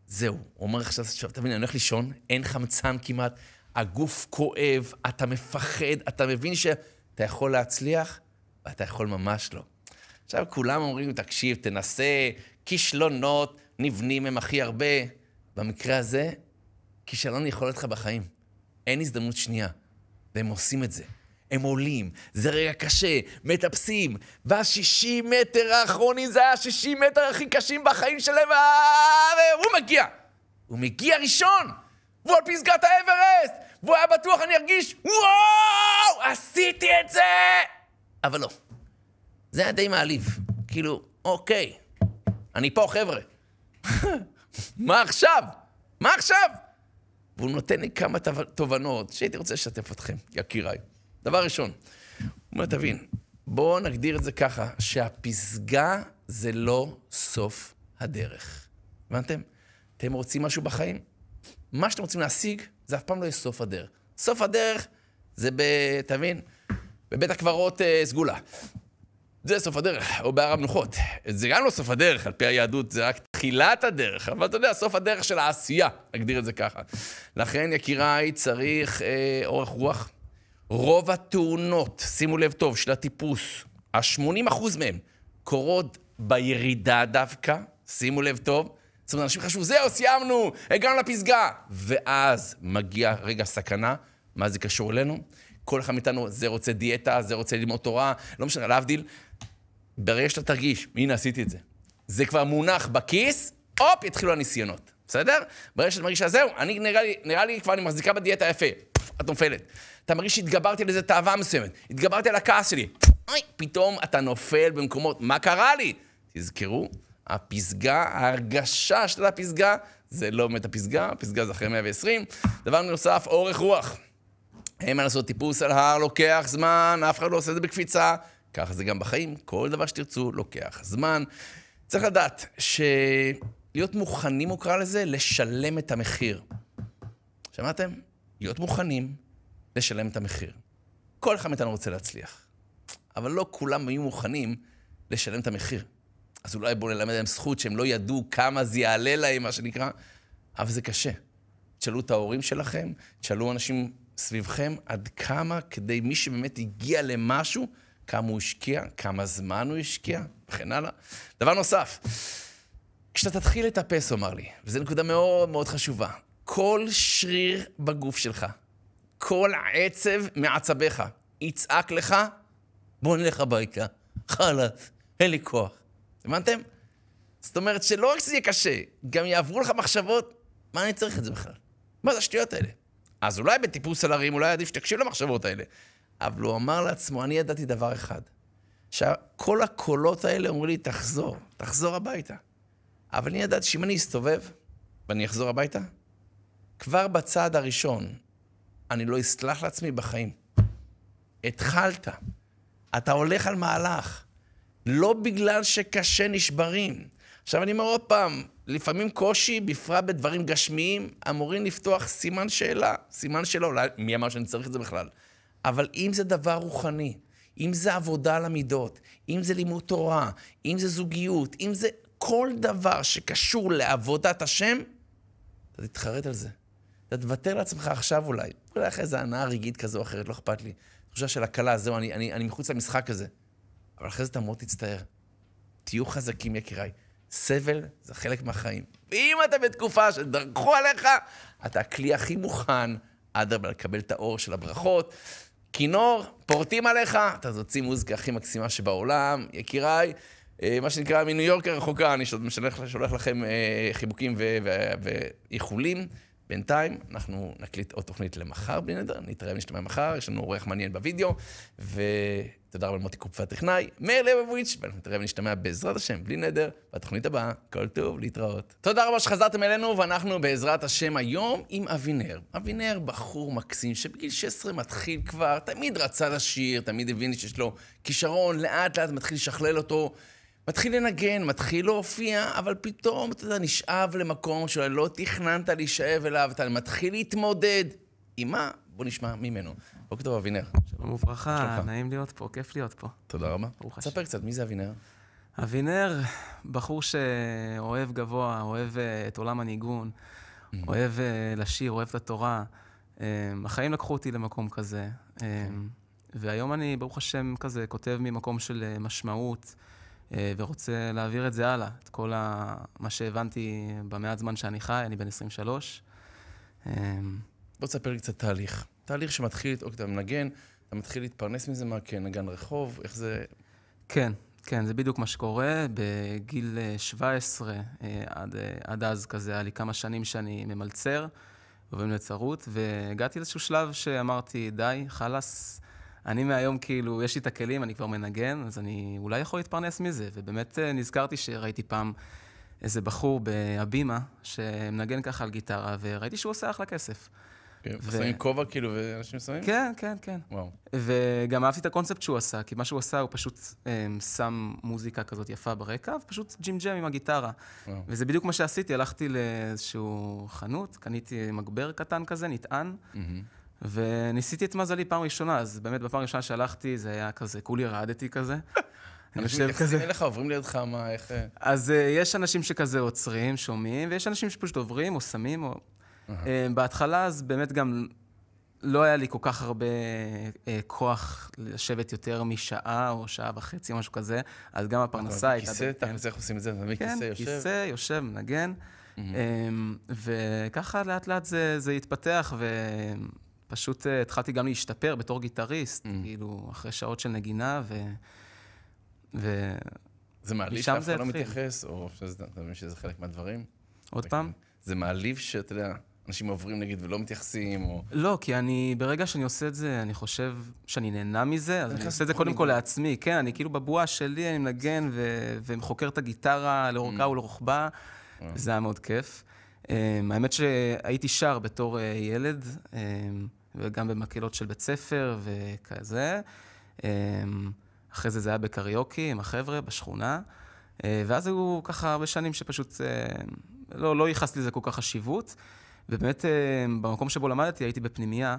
זהו, הוא אומר עכשיו, תבין, אני הולך לישון, אין חמצן כמעט, הגוף כואב, אתה מפחד, אתה מבין שאתה יכול להצליח, ואתה יכול ממש לא. עכשיו כולם אומרים, תקשיב, תנסה, כישלונות נבנים הם הכי הרבה. במקרה הזה, כישלון יכול להיות לך בחיים. אין הזדמנות שנייה. והם עושים את זה. הם עולים, זה רגע קשה, מטפסים, וה מטר האחרונים זה היה ה מטר הכי קשים בחיים שלהם, והוא מגיע. הוא מגיע ראשון, והוא על פסגת האברסט, והוא היה בטוח, אני ארגיש, וואו, עשיתי את זה! אבל לא. זה היה די מעליב. כאילו, אוקיי, אני פה, חבר'ה. [laughs] מה עכשיו? מה עכשיו? והוא נותן לי כמה תובנות שהייתי רוצה לשתף אתכם, יקיריי. דבר ראשון, הוא אומר, תבין, בואו נגדיר את זה ככה, שהפסגה זה לא סוף הדרך. הבנתם? אתם רוצים משהו בחיים? מה שאתם רוצים להשיג, זה אף פעם לא יהיה סוף הדרך. סוף הדרך זה ב... תבין? בבית הקברות אה, סגולה. זה סוף הדרך, או בהר המנוחות. זה גם לא סוף הדרך, על פי היהדות זה רק תחילת הדרך, אבל אתה יודע, סוף הדרך של העשייה, נגדיר את זה ככה. לכן, יקיריי, צריך אה, אורך רוח. רוב התאונות, שימו לב טוב, של הטיפוס, ה-80% מהם קורות בירידה דווקא, שימו לב טוב. זאת אומרת, אנשים חשבו, זהו, סיימנו, הגענו לפסגה. ואז מגיע רגע סכנה, מה זה קשור אלינו? כל אחד מאיתנו, זה רוצה דיאטה, זה רוצה ללמוד תורה, לא משנה, להבדיל, ברגע שאתה תרגיש, הנה, עשיתי את זה. זה כבר מונח בכיס, הופ, יתחילו הניסיונות, בסדר? ברגע שאת מרגישה, זהו, אני נראה לי, נראה לי כבר אני מחזיקה בדיאטה יפה, את נופלת. אתה מרגיש שהתגברתי על איזה תאווה מסוימת, התגברתי על הכעס שלי, פתאום אתה נופל במקומות, מה קרה לי? תזכרו, הפסגה, ההרגשה של הפסגה, זה לא באמת הפסגה, הפסגה זה אחרי 120. דבר נוסף, אורך רוח. אין מה לעשות, טיפוס על הר לוקח זמן, אף אחד לא עושה את זה בקפיצה. ככה זה גם בחיים, כל דבר שתרצו לוקח זמן. צריך לדעת שלהיות מוכנים, הוא קרא לזה, לשלם את המחיר. שמעתם? להיות מוכנים לשלם את המחיר. כל אחד מאיתנו רוצה להצליח, אבל לא כולם היו מוכנים לשלם את המחיר. אז אולי בואו נלמד להם זכות שהם לא ידעו כמה זה יעלה להם, מה שנקרא, אבל זה קשה. תשאלו את ההורים שלכם, תשאלו אנשים סביבכם עד כמה כדי מי שבאמת הגיע למשהו, כמה הוא השקיע, כמה זמן הוא השקיע, וכן הלאה. דבר נוסף, כשאתה תתחיל לטפס, הוא אמר לי, וזו נקודה מאוד מאוד חשובה, כל שריר בגוף שלך, כל עצב מעצביך, יצעק לך, בוא נלך הביתה, חלאס, אין לי כוח. הבנתם? זאת אומרת שלא רק שזה יהיה קשה, גם יעברו לך מחשבות, מה אני צריך את זה בכלל? מה זה השטויות האלה? אז אולי בטיפוס על הרים, אולי עדיף שתקשיב למחשבות האלה. אבל הוא אמר לעצמו, אני ידעתי דבר אחד, שכל הקולות האלה אומרים לי, תחזור, תחזור הביתה. אבל אני ידעתי שאם אני אסתובב ואני אחזור הביתה, כבר בצעד הראשון אני לא אסלח לעצמי בחיים. התחלת, אתה הולך על מהלך, לא בגלל שקשה נשברים. עכשיו אני אומר עוד פעם, לפעמים קושי, בפרט בדברים גשמיים, אמורים לפתוח סימן שאלה, סימן שאלה, אולי מי אמר שאני צריך את זה בכלל? אבל אם זה דבר רוחני, אם זה עבודה על המידות, אם זה לימוד תורה, אם זה זוגיות, אם זה כל דבר שקשור לעבודת השם, אתה תתחרט על זה. אתה תוותר לעצמך עכשיו אולי. אולי אחרי איזה הנאה רגעית כזו או אחרת, לא אכפת לי. תחושה של הקלה, זהו, אני, אני, אני מחוץ למשחק הזה. אבל אחרי זה אתה מאוד תצטער. תהיו חזקים, יקיריי. סבל זה חלק מהחיים. ואם אתה בתקופה שדרכו עליך, אתה הכלי הכי מוכן, אדרבה, לקבל את האור של הברכות. כינור, פורטים עליך, אתה תוציא מוזיקה הכי מקסימה שבעולם, יקיריי. אה, מה שנקרא מניו יורק הרחוקה, אני שולח לכם אה, חיבוקים ואיחולים. בינתיים אנחנו נקליט עוד תוכנית למחר בלי נדר, נתראה ונשתמע מחר, יש לנו אורח מעניין בווידאו, ותודה רבה למוטי קופ הטכנאי, מאיר ליבוביץ', ואנחנו נתראה ונשתמע בעזרת השם בלי נדר, בתוכנית הבאה, כל טוב, להתראות. תודה רבה שחזרתם אלינו, ואנחנו בעזרת השם היום עם אבינר. אבינר בחור מקסים שבגיל 16 מתחיל כבר, תמיד רצה לשיר, תמיד הבין שיש לו כישרון, לאט לאט מתחיל לשכלל אותו. מתחיל לנגן, מתחיל להופיע, אבל פתאום אתה נשאב למקום שאולי לא תכננת להישאב אליו, אתה מתחיל להתמודד. עם מה? בוא
נשמע ממנו. בוקר טוב, אבינר. שלום וברכה, נעים להיות פה, כיף להיות פה. תודה רבה. ברוך השם. ספר קצת, מי זה אבינר? אבינר, בחור שאוהב גבוה, אוהב אה, את עולם הניגון, mm. אוהב אה, לשיר, אוהב את התורה. אה, החיים לקחו אותי למקום כזה. כן. והיום אני, ברוך השם, כזה כותב ממקום של משמעות. אה, ורוצה להעביר את זה הלאה, את כל ה... מה שהבנתי במעט זמן שאני חי, אני בן 23. אמ, בוא תספר לי קצת תהליך. תהליך שמתחיל, אוקיי, אתה מנגן, אתה מתחיל להתפרנס מזה, מה, כן, נגן רחוב, איך זה... כן, כן, זה בדיוק מה שקורה. בגיל 17, אה, אה, עד, עד אז כזה, היה לי כמה שנים שאני ממלצר, עוברים לצרות, והגעתי לאיזשהו שלב שאמרתי, די, חלאס. אני מהיום, כאילו, יש לי את הכלים, אני כבר מנגן, אז אני אולי יכול להתפרנס מזה. ובאמת אה, נזכרתי שראיתי פעם איזה בחור בהבימה, שמנגן ככה על גיטרה, וראיתי שהוא עושה אחלה כסף. כן, שמים כובע כאילו, ואנשים שמים? כן, כן, כן. וואו. וגם אהבתי את הקונספט שהוא עשה, כי מה שהוא עשה, הוא פשוט אמ, שם מוזיקה כזאת יפה ברקע, ופשוט ג'ים ג'ם עם הגיטרה. וואו. וזה בדיוק מה שעשיתי, הלכתי לאיזשהו חנות, קניתי מגבר קטן כזה, נטען. Mm-hmm. וניסיתי את מזלי פעם ראשונה, אז באמת בפעם הראשונה שהלכתי, זה היה כזה, כולי רעדתי כזה. [laughs] אני חושב כזה... איך
לך, עוברים לידך, מה, איך...
אז אה, יש אנשים שכזה עוצרים, שומעים, ויש אנשים שפשוט עוברים או שמים, או... אה, בהתחלה, אז באמת גם לא היה לי כל כך הרבה אה, כוח לשבת יותר משעה או שעה וחצי, משהו כזה, אז גם הפרנסה הייתה... אבל כיסא, תכלס איך עושים את זה? אתה מביא כיסא, כן, יושב? כן, כיסא, יושב, מנגן. אמ, וככה לאט לאט זה התפתח, ו... פשוט אה, התחלתי גם להשתפר בתור גיטריסט, mm. כאילו, אחרי שעות של נגינה, ו... ו... זה מעליב שאף אחד לא מתייחס,
או שאתה מבין שזה חלק מהדברים? עוד פעם? כאילו, זה מעליב שאתה יודע, אנשים עוברים נגיד ולא מתייחסים, או...
לא, כי אני, ברגע שאני עושה את זה, אני חושב שאני נהנה מזה, אז אני עושה את זה קודם כל לעצמי. כן, אני כאילו בבועה שלי, אני מנגן וחוקר את הגיטרה לאורכה mm. ולרוחבה, זה היה מאוד כיף. אמ, האמת שהייתי שר בתור אה, ילד. אמ, וגם במקהלות של בית ספר וכזה. אמ, אחרי זה זה היה בקריוקי עם החבר'ה בשכונה. אה, ואז היו ככה הרבה שנים שפשוט אה, לא, לא ייחס לזה כל כך חשיבות. ובאמת, אה, במקום שבו למדתי הייתי בפנימייה,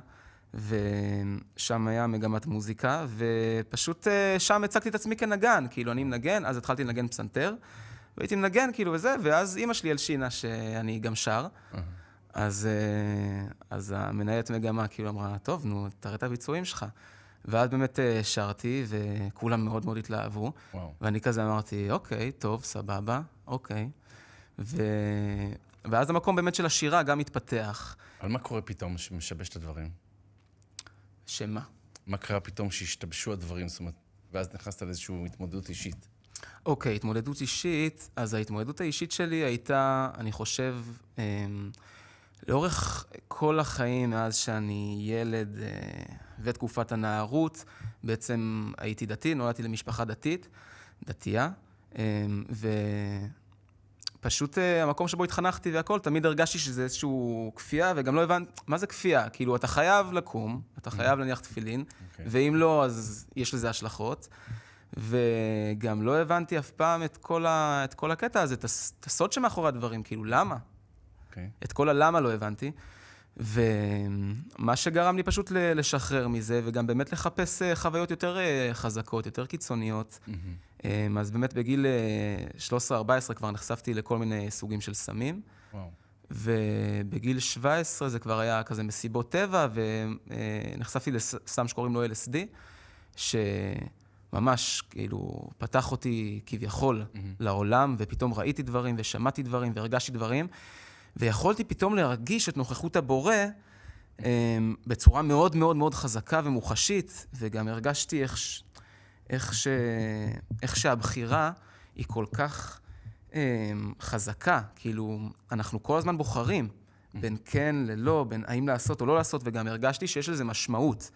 ושם היה מגמת מוזיקה, ופשוט שם הצגתי את עצמי כנגן, כאילו אני מנגן, אז התחלתי לנגן פסנתר, והייתי מנגן כאילו וזה, ואז אימא שלי הלשינה שאני גם שר. Uh -huh. אז, אה, אז המנהלת מגמה כאילו אמרה, טוב, נו, תראה את הביצועים שלך. ואז באמת אה, שרתי, וכולם מאוד מאוד התלהבו. וואו. ואני כזה אמרתי, אוקיי, טוב, סבבה, אוקיי. ו... ואז המקום באמת של השירה גם התפתח. אבל מה קורה פתאום שמשבש את הדברים?
שמה? מה קרה פתאום שהשתבשו הדברים? זאת אומרת, ואז נכנסת לאיזושהי התמודדות אישית.
אוקיי, התמודדות אישית, אז ההתמודדות האישית שלי הייתה, אני חושב, אה, לאורך כל החיים, מאז שאני ילד אה, ותקופת הנערות, בעצם הייתי דתי, נולדתי למשפחה דתית, דתייה, אמ, ופשוט אה, המקום שבו התחנכתי והכל, תמיד הרגשתי שזה איזושהי כפייה, וגם לא הבנתי, מה זה כפייה? כאילו, אתה חייב לקום, אתה mm-hmm. חייב להניח תפילין, okay. אוקיי. ואם לא, אז יש לזה השלכות. וגם לא הבנתי אף פעם את כל, ה, את כל הקטע הזה, את הסוד שמאחורי הדברים, כאילו, למה? אוקיי. Okay. את כל הלמה לא הבנתי. ומה שגרם לי פשוט לשחרר מזה, וגם באמת לחפש אה, חוויות יותר אה, חזקות, יותר קיצוניות. Mm-hmm. אה, אז באמת בגיל 13-14 כבר נחשפתי לכל מיני סוגים של סמים. וואו. ובגיל 17 זה כבר היה כזה מסיבות טבע, ונחשפתי לסם שקוראים לו LSD, שממש כאילו פתח אותי כביכול mm-hmm. לעולם, ופתאום ראיתי דברים ושמעתי דברים והרגשתי דברים. ויכולתי פתאום להרגיש את נוכחות הבורא אה, בצורה מאוד מאוד מאוד חזקה ומוחשית, וגם הרגשתי איך, ש... איך, ש, איך שהבחירה היא כל כך אה, חזקה. כאילו, אנחנו כל הזמן בוחרים בין כן ללא, בין האם לעשות או לא לעשות, וגם הרגשתי שיש לזה משמעות.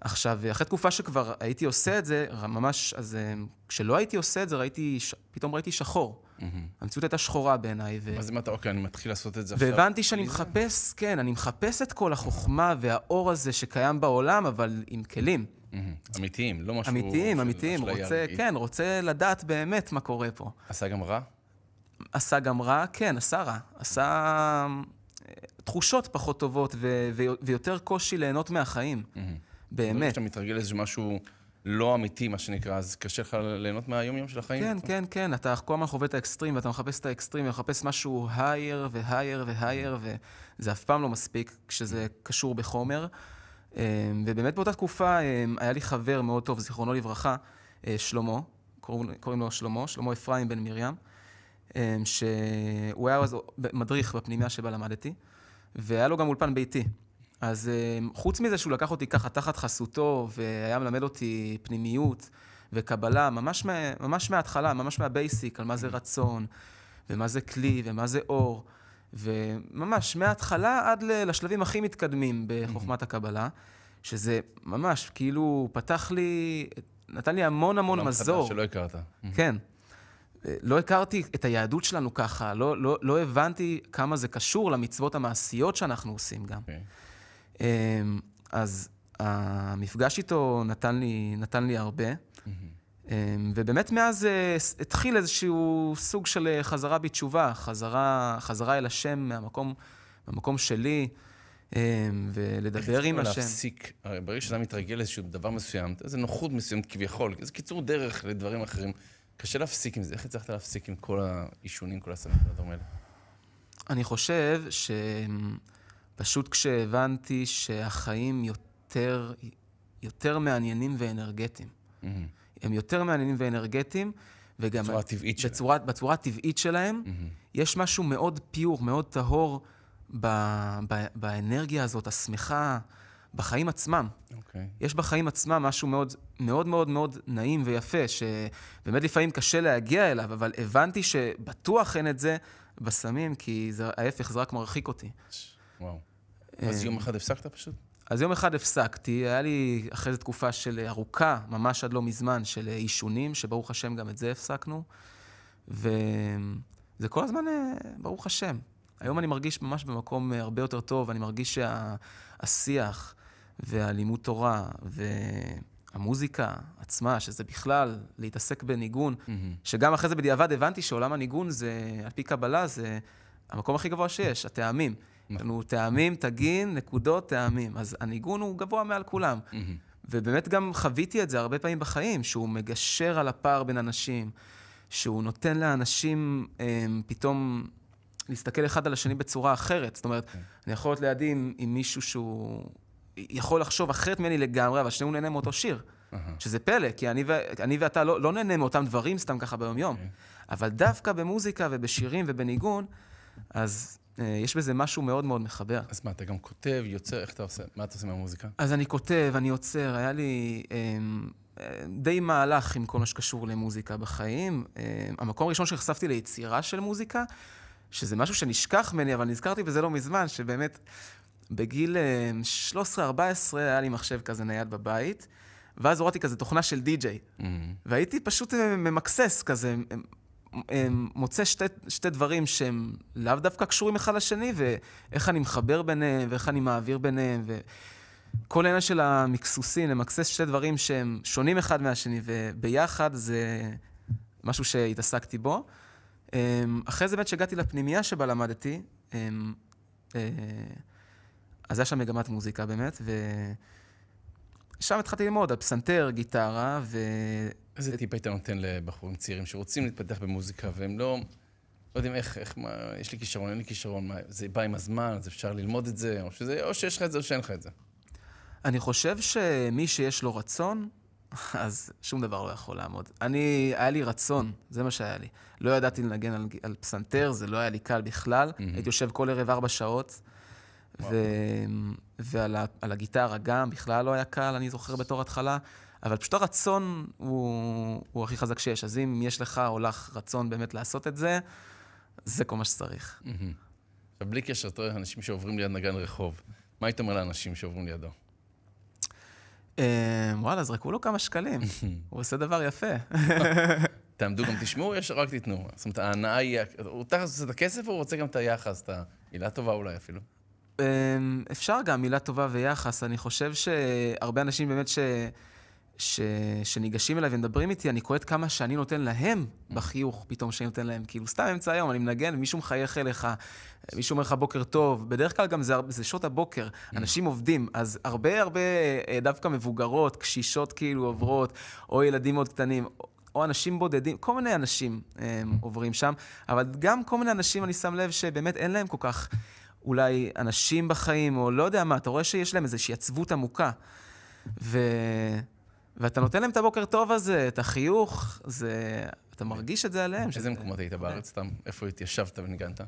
עכשיו, אחרי תקופה שכבר הייתי עושה את זה, ממש, אז אה, כשלא הייתי עושה את זה, ראיתי, ש... פתאום ראיתי שחור. Mm-hmm. המציאות הייתה שחורה בעיניי. ו... אז אם אתה, אוקיי, אני מתחיל לעשות את זה עכשיו. והבנתי שאני מחפש, כן, אני מחפש את כל החוכמה והאור הזה שקיים בעולם, אבל עם כלים. Mm-hmm. אמיתיים, לא משהו... אמיתיים, של... אמיתיים. רוצה, כן, רוצה לדעת באמת מה קורה פה. עשה גם רע? עשה גם רע, כן, עשה רע. עשה אה, תחושות פחות טובות ו... ויותר קושי ליהנות מהחיים. Mm-hmm. באמת. כשאתה מתרגל איזה משהו לא אמיתי, מה שנקרא, אז קשה לך ליהנות מהיום-יום של החיים. כן, כן, כן, אתה כל הזמן חווה את האקסטרים, ואתה מחפש את האקסטרים, ומחפש משהו הייר והייר והייר, וזה אף פעם לא מספיק כשזה mm. קשור בחומר. אה, ובאמת באותה תקופה אה, היה לי חבר מאוד טוב, זיכרונו לברכה, אה, שלמה, קוראים, קוראים לו שלמה, שלמה אפרים בן מרים, שהוא היה אז מדריך בפנימיה שבה למדתי, והיה לו גם אולפן ביתי. אז אמ, חוץ מזה שהוא לקח אותי ככה תחת חסותו, והיה מלמד אותי פנימיות וקבלה, ממש, מה, ממש מההתחלה, ממש מהבייסיק, על מה זה רצון, ומה זה כלי, ומה זה אור, וממש מההתחלה עד לשלבים הכי מתקדמים בחוכמת הקבלה, שזה ממש כאילו פתח לי, נתן לי המון המון מזור. שלא הכרת. כן. כן. אה, לא הכרתי את היהדות שלנו ככה, לא, לא, לא הבנתי כמה זה קשור למצוות המעשיות שאנחנו עושים גם. Okay. אוקיי. אמ, אז המפגש איתו נתן לי, נתן לי הרבה. אמ, ובאמת מאז אה, התחיל איזשהו סוג של אה, חזרה בתשובה, חזרה, חזרה אל השם מהמקום, מהמקום שלי, אמ, ולדבר עם השם.
להפסיק, הרי ברגע שאתה מתרגל לאיזשהו דבר מסוים, איזו נוחות מסוימת כביכול, איזה קיצור דרך לדברים
אחרים, קשה להפסיק עם זה. איך הצלחת להפסיק עם כל העישונים, כל הסמים, האלה? אני חושב ש... פשוט כשהבנתי שהחיים יותר, יותר מעניינים ואנרגטיים. Mm-hmm. הם יותר מעניינים ואנרגטיים, וגם... בצורה הטבעית שלהם. בצורה, בצורה הטבעית שלהם, mm-hmm. יש משהו מאוד פיור, מאוד טהור ב, ב, באנרגיה הזאת, השמחה, בחיים עצמם. Okay. אוקיי. יש בחיים עצמם משהו מאוד מאוד מאוד מאוד נעים ויפה, שבאמת לפעמים קשה להגיע אליו, אבל הבנתי שבטוח אין את זה בסמים, כי זה, ההפך, זה רק מרחיק אותי. וואו. אז אה, יום אחד הפסקת פשוט? אז יום אחד הפסקתי, היה לי אחרי זו תקופה של ארוכה, ממש עד לא מזמן, של עישונים, שברוך השם גם את זה הפסקנו. וזה כל הזמן, אה, ברוך השם. היום אני מרגיש ממש במקום אה, הרבה יותר טוב, אני מרגיש שהשיח שה... והלימוד תורה והמוזיקה עצמה, שזה בכלל להתעסק בניגון, mm-hmm. שגם אחרי זה בדיעבד הבנתי שעולם הניגון זה, על פי קבלה, זה המקום הכי גבוה שיש, הטעמים. יש נכון. לנו טעמים, תגין, נקודות, טעמים. אז הניגון הוא גבוה מעל כולם. ובאמת גם חוויתי את זה הרבה פעמים בחיים, שהוא מגשר על הפער בין אנשים, שהוא נותן לאנשים הם, אמ, פתאום להסתכל אחד על השני בצורה אחרת. זאת אומרת, כן. אני יכול להיות לידי עם, עם מישהו שהוא יכול לחשוב אחרת ממני לגמרי, אבל שנינו נהנה מאותו שיר. Uh-huh. שזה פלא, כי אני, ו... אני ואתה לא, לא נהנה מאותם דברים סתם ככה ביום-יום. Okay. אוקיי. אבל דווקא במוזיקה ובשירים ובניגון, אז אה, יש בזה משהו מאוד מאוד מחבר. אז מה, אתה גם כותב, יוצר, איך אתה עושה? מה אתה עושה עם המוזיקה? אז אני כותב, אני עוצר, היה לי אמ, אה, די מהלך עם כל מה שקשור למוזיקה בחיים. אה, המקום הראשון שנחשפתי ליצירה של מוזיקה, שזה משהו שנשכח ממני, אבל נזכרתי בזה לא מזמן, שבאמת בגיל 13-14 היה לי מחשב כזה נייד בבית, ואז הורדתי כזה תוכנה של די-ג'יי. Mm-hmm. והייתי פשוט ממקסס כזה, אמ, מוצא שתי, שתי דברים שהם לאו דווקא קשורים אחד לשני, ואיך אני מחבר ביניהם, ואיך אני מעביר ביניהם, וכל העניין של המקסוסים, למקסס שתי דברים שהם שונים אחד מהשני, וביחד זה משהו שהתעסקתי בו. אמ, אחרי זה באמת שהגעתי לפנימייה שבה למדתי, אמ, אה, אז היה שם מגמת מוזיקה באמת, ושם התחלתי ללמוד על פסנתר, גיטרה, ו... איזה טיפ היית נותן
לבחורים צעירים שרוצים להתפתח במוזיקה והם לא... לא יודעים איך, איך, מה, יש לי כישרון, אין לי כישרון, מה, זה בא עם הזמן, אז אפשר ללמוד את זה, או, שזה, או שיש לך את זה או שאין לך את זה.
אני חושב שמי שיש לו רצון, [laughs] אז שום דבר לא יכול לעמוד. אני, היה לי רצון, זה מה שהיה לי. לא ידעתי לנגן על, על פסנתר, זה לא היה לי קל בכלל. Mm-hmm. הייתי יושב כל ערב ארבע שעות, וואו. ו, ועל ה, הגיטרה גם, בכלל לא היה קל, אני זוכר בתור התחלה. אבל פשוט הרצון הוא, הוא הכי חזק שיש. אז אם יש לך או לך רצון באמת לעשות את זה, זה כל מה שצריך.
עכשיו, בלי קשר, אתה רואה אנשים שעוברים ליד נגן רחוב. מה היית אומר לאנשים שעוברים לידו?
אה, וואלה, זרקו
לו כמה שקלים. [laughs] הוא עושה דבר יפה. [laughs] תעמדו גם תשמעו, יש רק תיתנו. זאת אומרת, ההנאה היא... הוא תכף עושה את הכסף, הוא רוצה גם את היחס, את המילה טובה אולי אפילו.
אה, אפשר גם מילה טובה ויחס. אני חושב שהרבה אנשים באמת ש... ש... שניגשים אליי ומדברים איתי, אני קולט כמה שאני נותן להם בחיוך פתאום שאני נותן להם. כאילו, סתם אמצע היום, אני מנגן, מישהו מחייך אליך, מישהו אומר לך בוקר טוב. בדרך כלל גם זה, זה שעות הבוקר, mm. אנשים עובדים, אז הרבה הרבה אה, דווקא מבוגרות, קשישות כאילו עוברות, או ילדים מאוד קטנים. או אנשים בודדים, כל מיני אנשים הם, אה, mm. עוברים שם, אבל גם כל מיני אנשים, אני שם לב שבאמת אין להם כל כך אולי אנשים בחיים, או לא יודע מה, אתה רואה שיש להם איזושהי עצבות עמוקה. ו... ואתה נותן להם את הבוקר טוב הזה, את החיוך, זה... אתה מרגיש את זה עליהם. איזה מקומות היית בארץ סתם? איפה התיישבת וניגנת?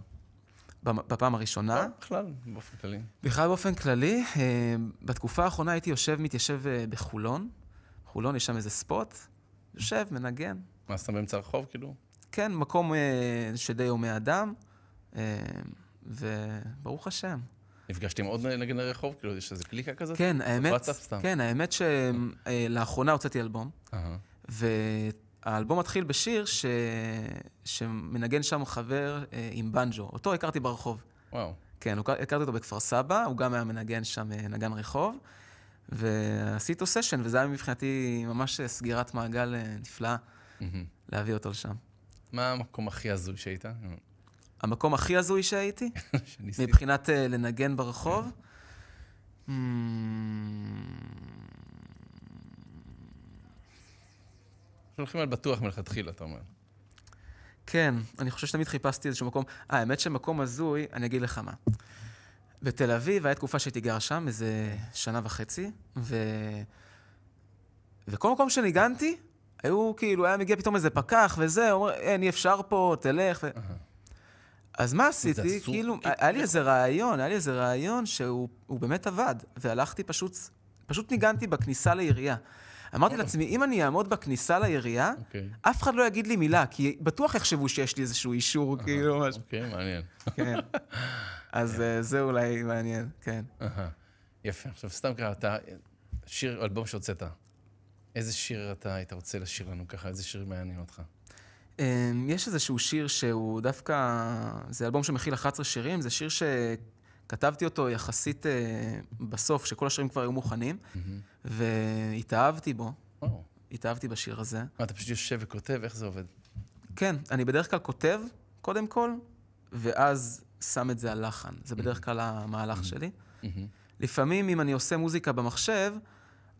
בפעם הראשונה. לא, בכלל, באופן כללי. בכלל באופן כללי. אה, בתקופה האחרונה הייתי יושב, מתיישב אה, בחולון. חולון, יש שם איזה ספוט. יושב, מנגן.
מה, סתם באמצע הרחוב כאילו?
כן, מקום אה, שדי הומה אדם, וברוך השם.
נפגשתם עוד נגני רחוב? כאילו, יש איזה קליקה כזאת? כן, האמת, כן,
האמת שלאחרונה הוצאתי אלבום, והאלבום מתחיל בשיר ש... שמנגן שם חבר אה, עם בנג'ו. אותו הכרתי ברחוב. וואו. כן, הכרתי אותו בכפר סבא, הוא גם היה מנגן שם אה, נגן רחוב, ועשיתי איתו סשן, וזה היה מבחינתי ממש אה, סגירת מעגל נפלאה, להביא אותו לשם. מה המקום הכי הזוי שהיית? המקום הכי הזוי שהייתי, [laughs] מבחינת uh, לנגן ברחוב. כן. Hmm. הולכים על בטוח מלכתחילה, אתה אומר. כן, אני חושב שתמיד חיפשתי איזשהו מקום. אה, האמת שמקום הזוי, אני אגיד לך מה. בתל אביב, הייתה תקופה שהייתי גר שם, איזה שנה וחצי, ו... וכל מקום שניגנתי, היו כאילו, היה מגיע פתאום איזה פקח וזה, אומר, אין, אה, אי אפשר פה, תלך. ו... Uh-huh. אז מה עשיתי? כאילו, היה לי איזה רעיון, היה לי איזה רעיון שהוא באמת עבד, והלכתי פשוט, פשוט ניגנתי בכניסה לעירייה. אמרתי אוקיי. לעצמי, אם אני אעמוד בכניסה לעירייה, אוקיי. אף אחד לא יגיד לי מילה, כי בטוח יחשבו שיש לי איזשהו אישור, כאילו משהו. אוקיי, מעניין. כן. אז אה, זה אולי מעניין, כן. יפה. עכשיו, סתם ככה, אתה,
שיר, אלבום שהוצאת, איזה שיר אתה היית רוצה לשיר לנו ככה? איזה שיר מעניין אותך?
אמ, יש איזשהו שיר שהוא דווקא, זה אלבום שמכיל 11 שירים, זה שיר שכתבתי אותו יחסית אה, בסוף, כשכל השירים כבר היו מוכנים, והתאהבתי בו, התאהבתי בשיר הזה. מה, אתה פשוט יושב וכותב? איך זה עובד? כן, אני בדרך כלל כותב, קודם כל, ואז שם את זה על לחן. זה בדרך כלל המהלך שלי. לפעמים, אם אני עושה מוזיקה במחשב,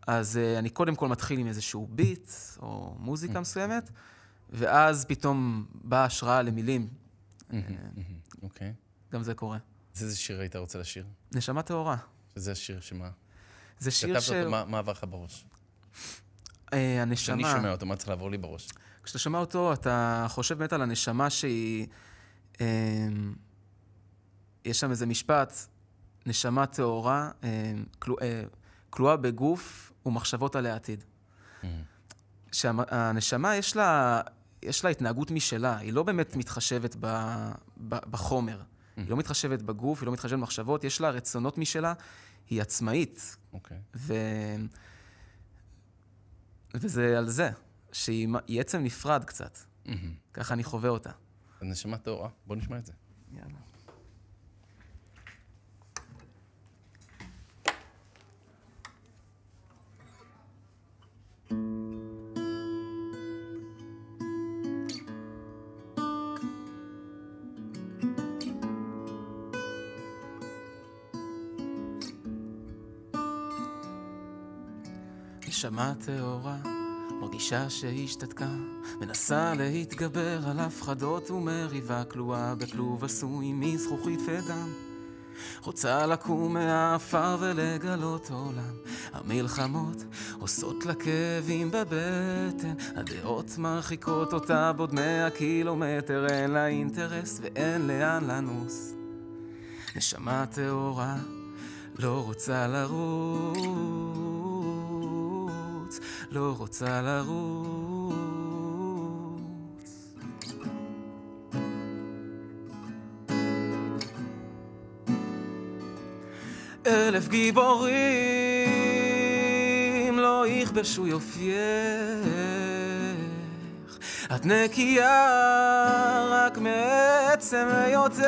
אז אה, אני קודם כל מתחיל עם איזשהו ביט, או מוזיקה מסוימת. ואז פתאום באה השראה למילים. אוקיי. גם זה קורה. אז איזה שיר היית רוצה לשיר? נשמה טהורה. שזה השיר שמה? זה שיר ש... כתבת אותו,
מה עבר לך בראש?
אה, הנשמה... כשאני שומע אותו, מה צריך לעבור לי בראש? כשאתה שומע אותו, אתה חושב באמת על הנשמה שהיא... אמ, יש שם איזה משפט, נשמה טהורה, אמ, אה, כלואה בגוף ומחשבות על העתיד. שהנשמה יש לה יש לה התנהגות משלה, היא לא באמת מתחשבת ב, ב, בחומר. היא לא mm-hmm. מתחשבת בגוף, היא לא מתחשבת במחשבות, יש לה רצונות משלה, היא עצמאית. אוקיי. Okay. ו... וזה על זה, שהיא עצם נפרד קצת. Mm-hmm. ככה אני חווה אותה. נשמה טהורה, בוא נשמע את זה. יאללה. נשמה טהורה, מרגישה שהשתתקה, מנסה להתגבר על הפחדות ומריבה כלואה בכלוב עשוי מזכוכית
ודם. רוצה לקום מהעפר ולגלות עולם. המלחמות עושות לה כאבים בבטן, הדעות מרחיקות
אותה בעוד מאה קילומטר, אין לה אינטרס ואין לאן לנוס. נשמה טהורה לא רוצה לרוץ. לא רוצה לרוץ.
אלף גיבורים לא יכבשו יופייך, את נקייה רק מעצם היותך.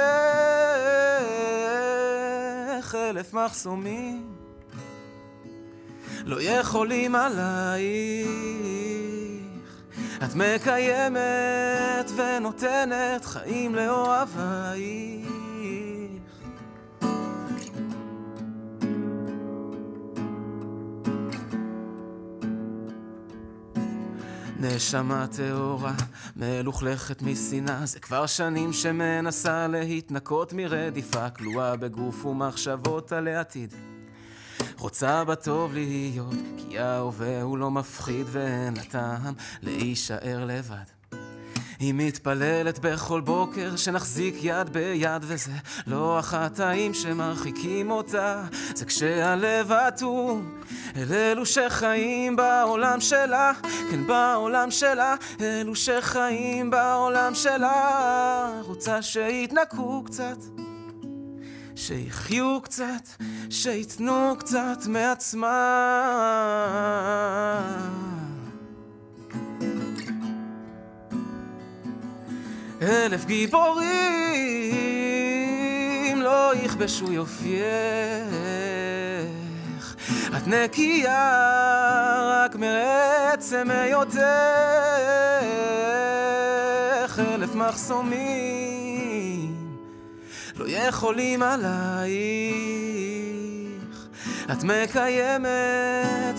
אלף מחסומים לא יכולים עלייך. את מקיימת ונותנת חיים לאוהבייך.
נשמה טהורה, מלוכלכת משנאה, זה כבר שנים שמנסה להתנקות מרדיפה כלואה בגוף ומחשבות על העתיד. רוצה בטוב להיות, כי ההווה הוא לא מפחיד ואין לה טעם להישאר לבד. היא מתפללת בכל בוקר שנחזיק יד ביד וזה
לא האם שמרחיקים אותה זה כשהלב אטום אל אלו שחיים בעולם שלה כן בעולם שלה אלו שחיים בעולם שלה רוצה שיתנקו קצת שיחיו קצת, שיתנו קצת מעצמם. אלף גיבורים לא יכבשו יופייך. את נקייה רק מעצם היותך. אלף מחסומים לא יכולים עלייך. את מקיימת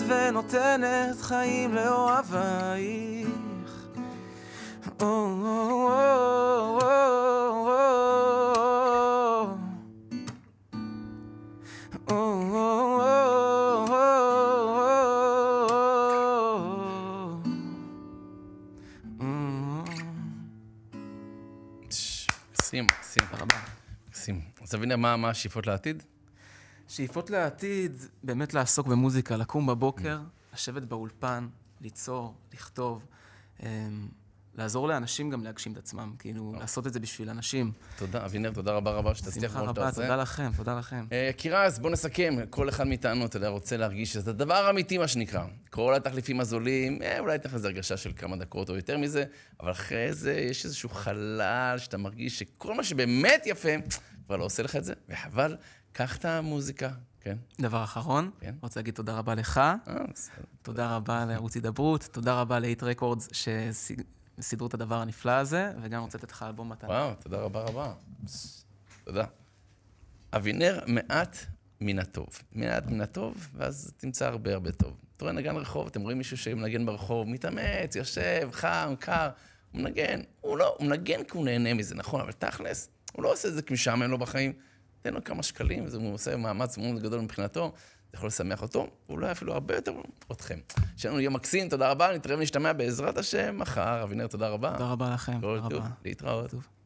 ונותנת חיים לאוהבייך. Oh, oh, oh, oh,
רבה. מקסים. אז תבין מה, מה השאיפות לעתיד? שאיפות לעתיד, באמת לעסוק במוזיקה, לקום בבוקר, mm. לשבת באולפן, ליצור, לכתוב, אמ, לעזור לאנשים גם להגשים את עצמם, כאילו, אוקיי. לעשות את זה בשביל אנשים. תודה, אבינר, תודה רבה רבה שתצליח
כמו שאתה עושה. תודה לכם, תודה לכם. אה, יקירה, אז בואו נסכם. כל אחד מאיתנו, אתה יודע, רוצה להרגיש שזה הדבר האמיתי, מה שנקרא. כל התחליפים הזולים, אה, אולי תכף איזו הרגשה של כמה דקות או יותר מזה, אבל אחרי זה יש איזשהו חלל שאתה מרגיש שכל מה שבאמת יפה... כבר לא
עושה לך את זה, וחבל, קח את המוזיקה, כן. דבר אחרון, כן. רוצה להגיד תודה רבה לך, אה, תודה רבה לערוץ הידברות, תודה רבה ל hit Records שסידרו את הדבר הנפלא הזה, וגם רוצה לתת לך אלבום מתנה. וואו,
תודה רבה רבה. תודה. אבינר, מעט מן הטוב. מעט מן הטוב, ואז תמצא הרבה הרבה טוב. אתה רואה נגן רחוב, אתם רואים מישהו שמנגן ברחוב, מתאמץ, יושב, חם, קר, הוא מנגן. הוא לא, הוא מנגן כי הוא נהנה מזה, נכון, אבל תכלס, הוא לא עושה את זה כי משעמם לו בחיים. תן לו כמה שקלים, זה הוא עושה מאמץ מאוד גדול מבחינתו, זה יכול לשמח אותו, ואולי אפילו הרבה יותר אתכם. לנו יום מקסים, תודה רבה, נתראה ונשתמע בעזרת השם מחר. אבינר, תודה רבה. תודה רבה לכם. תודה רבה. להתראות.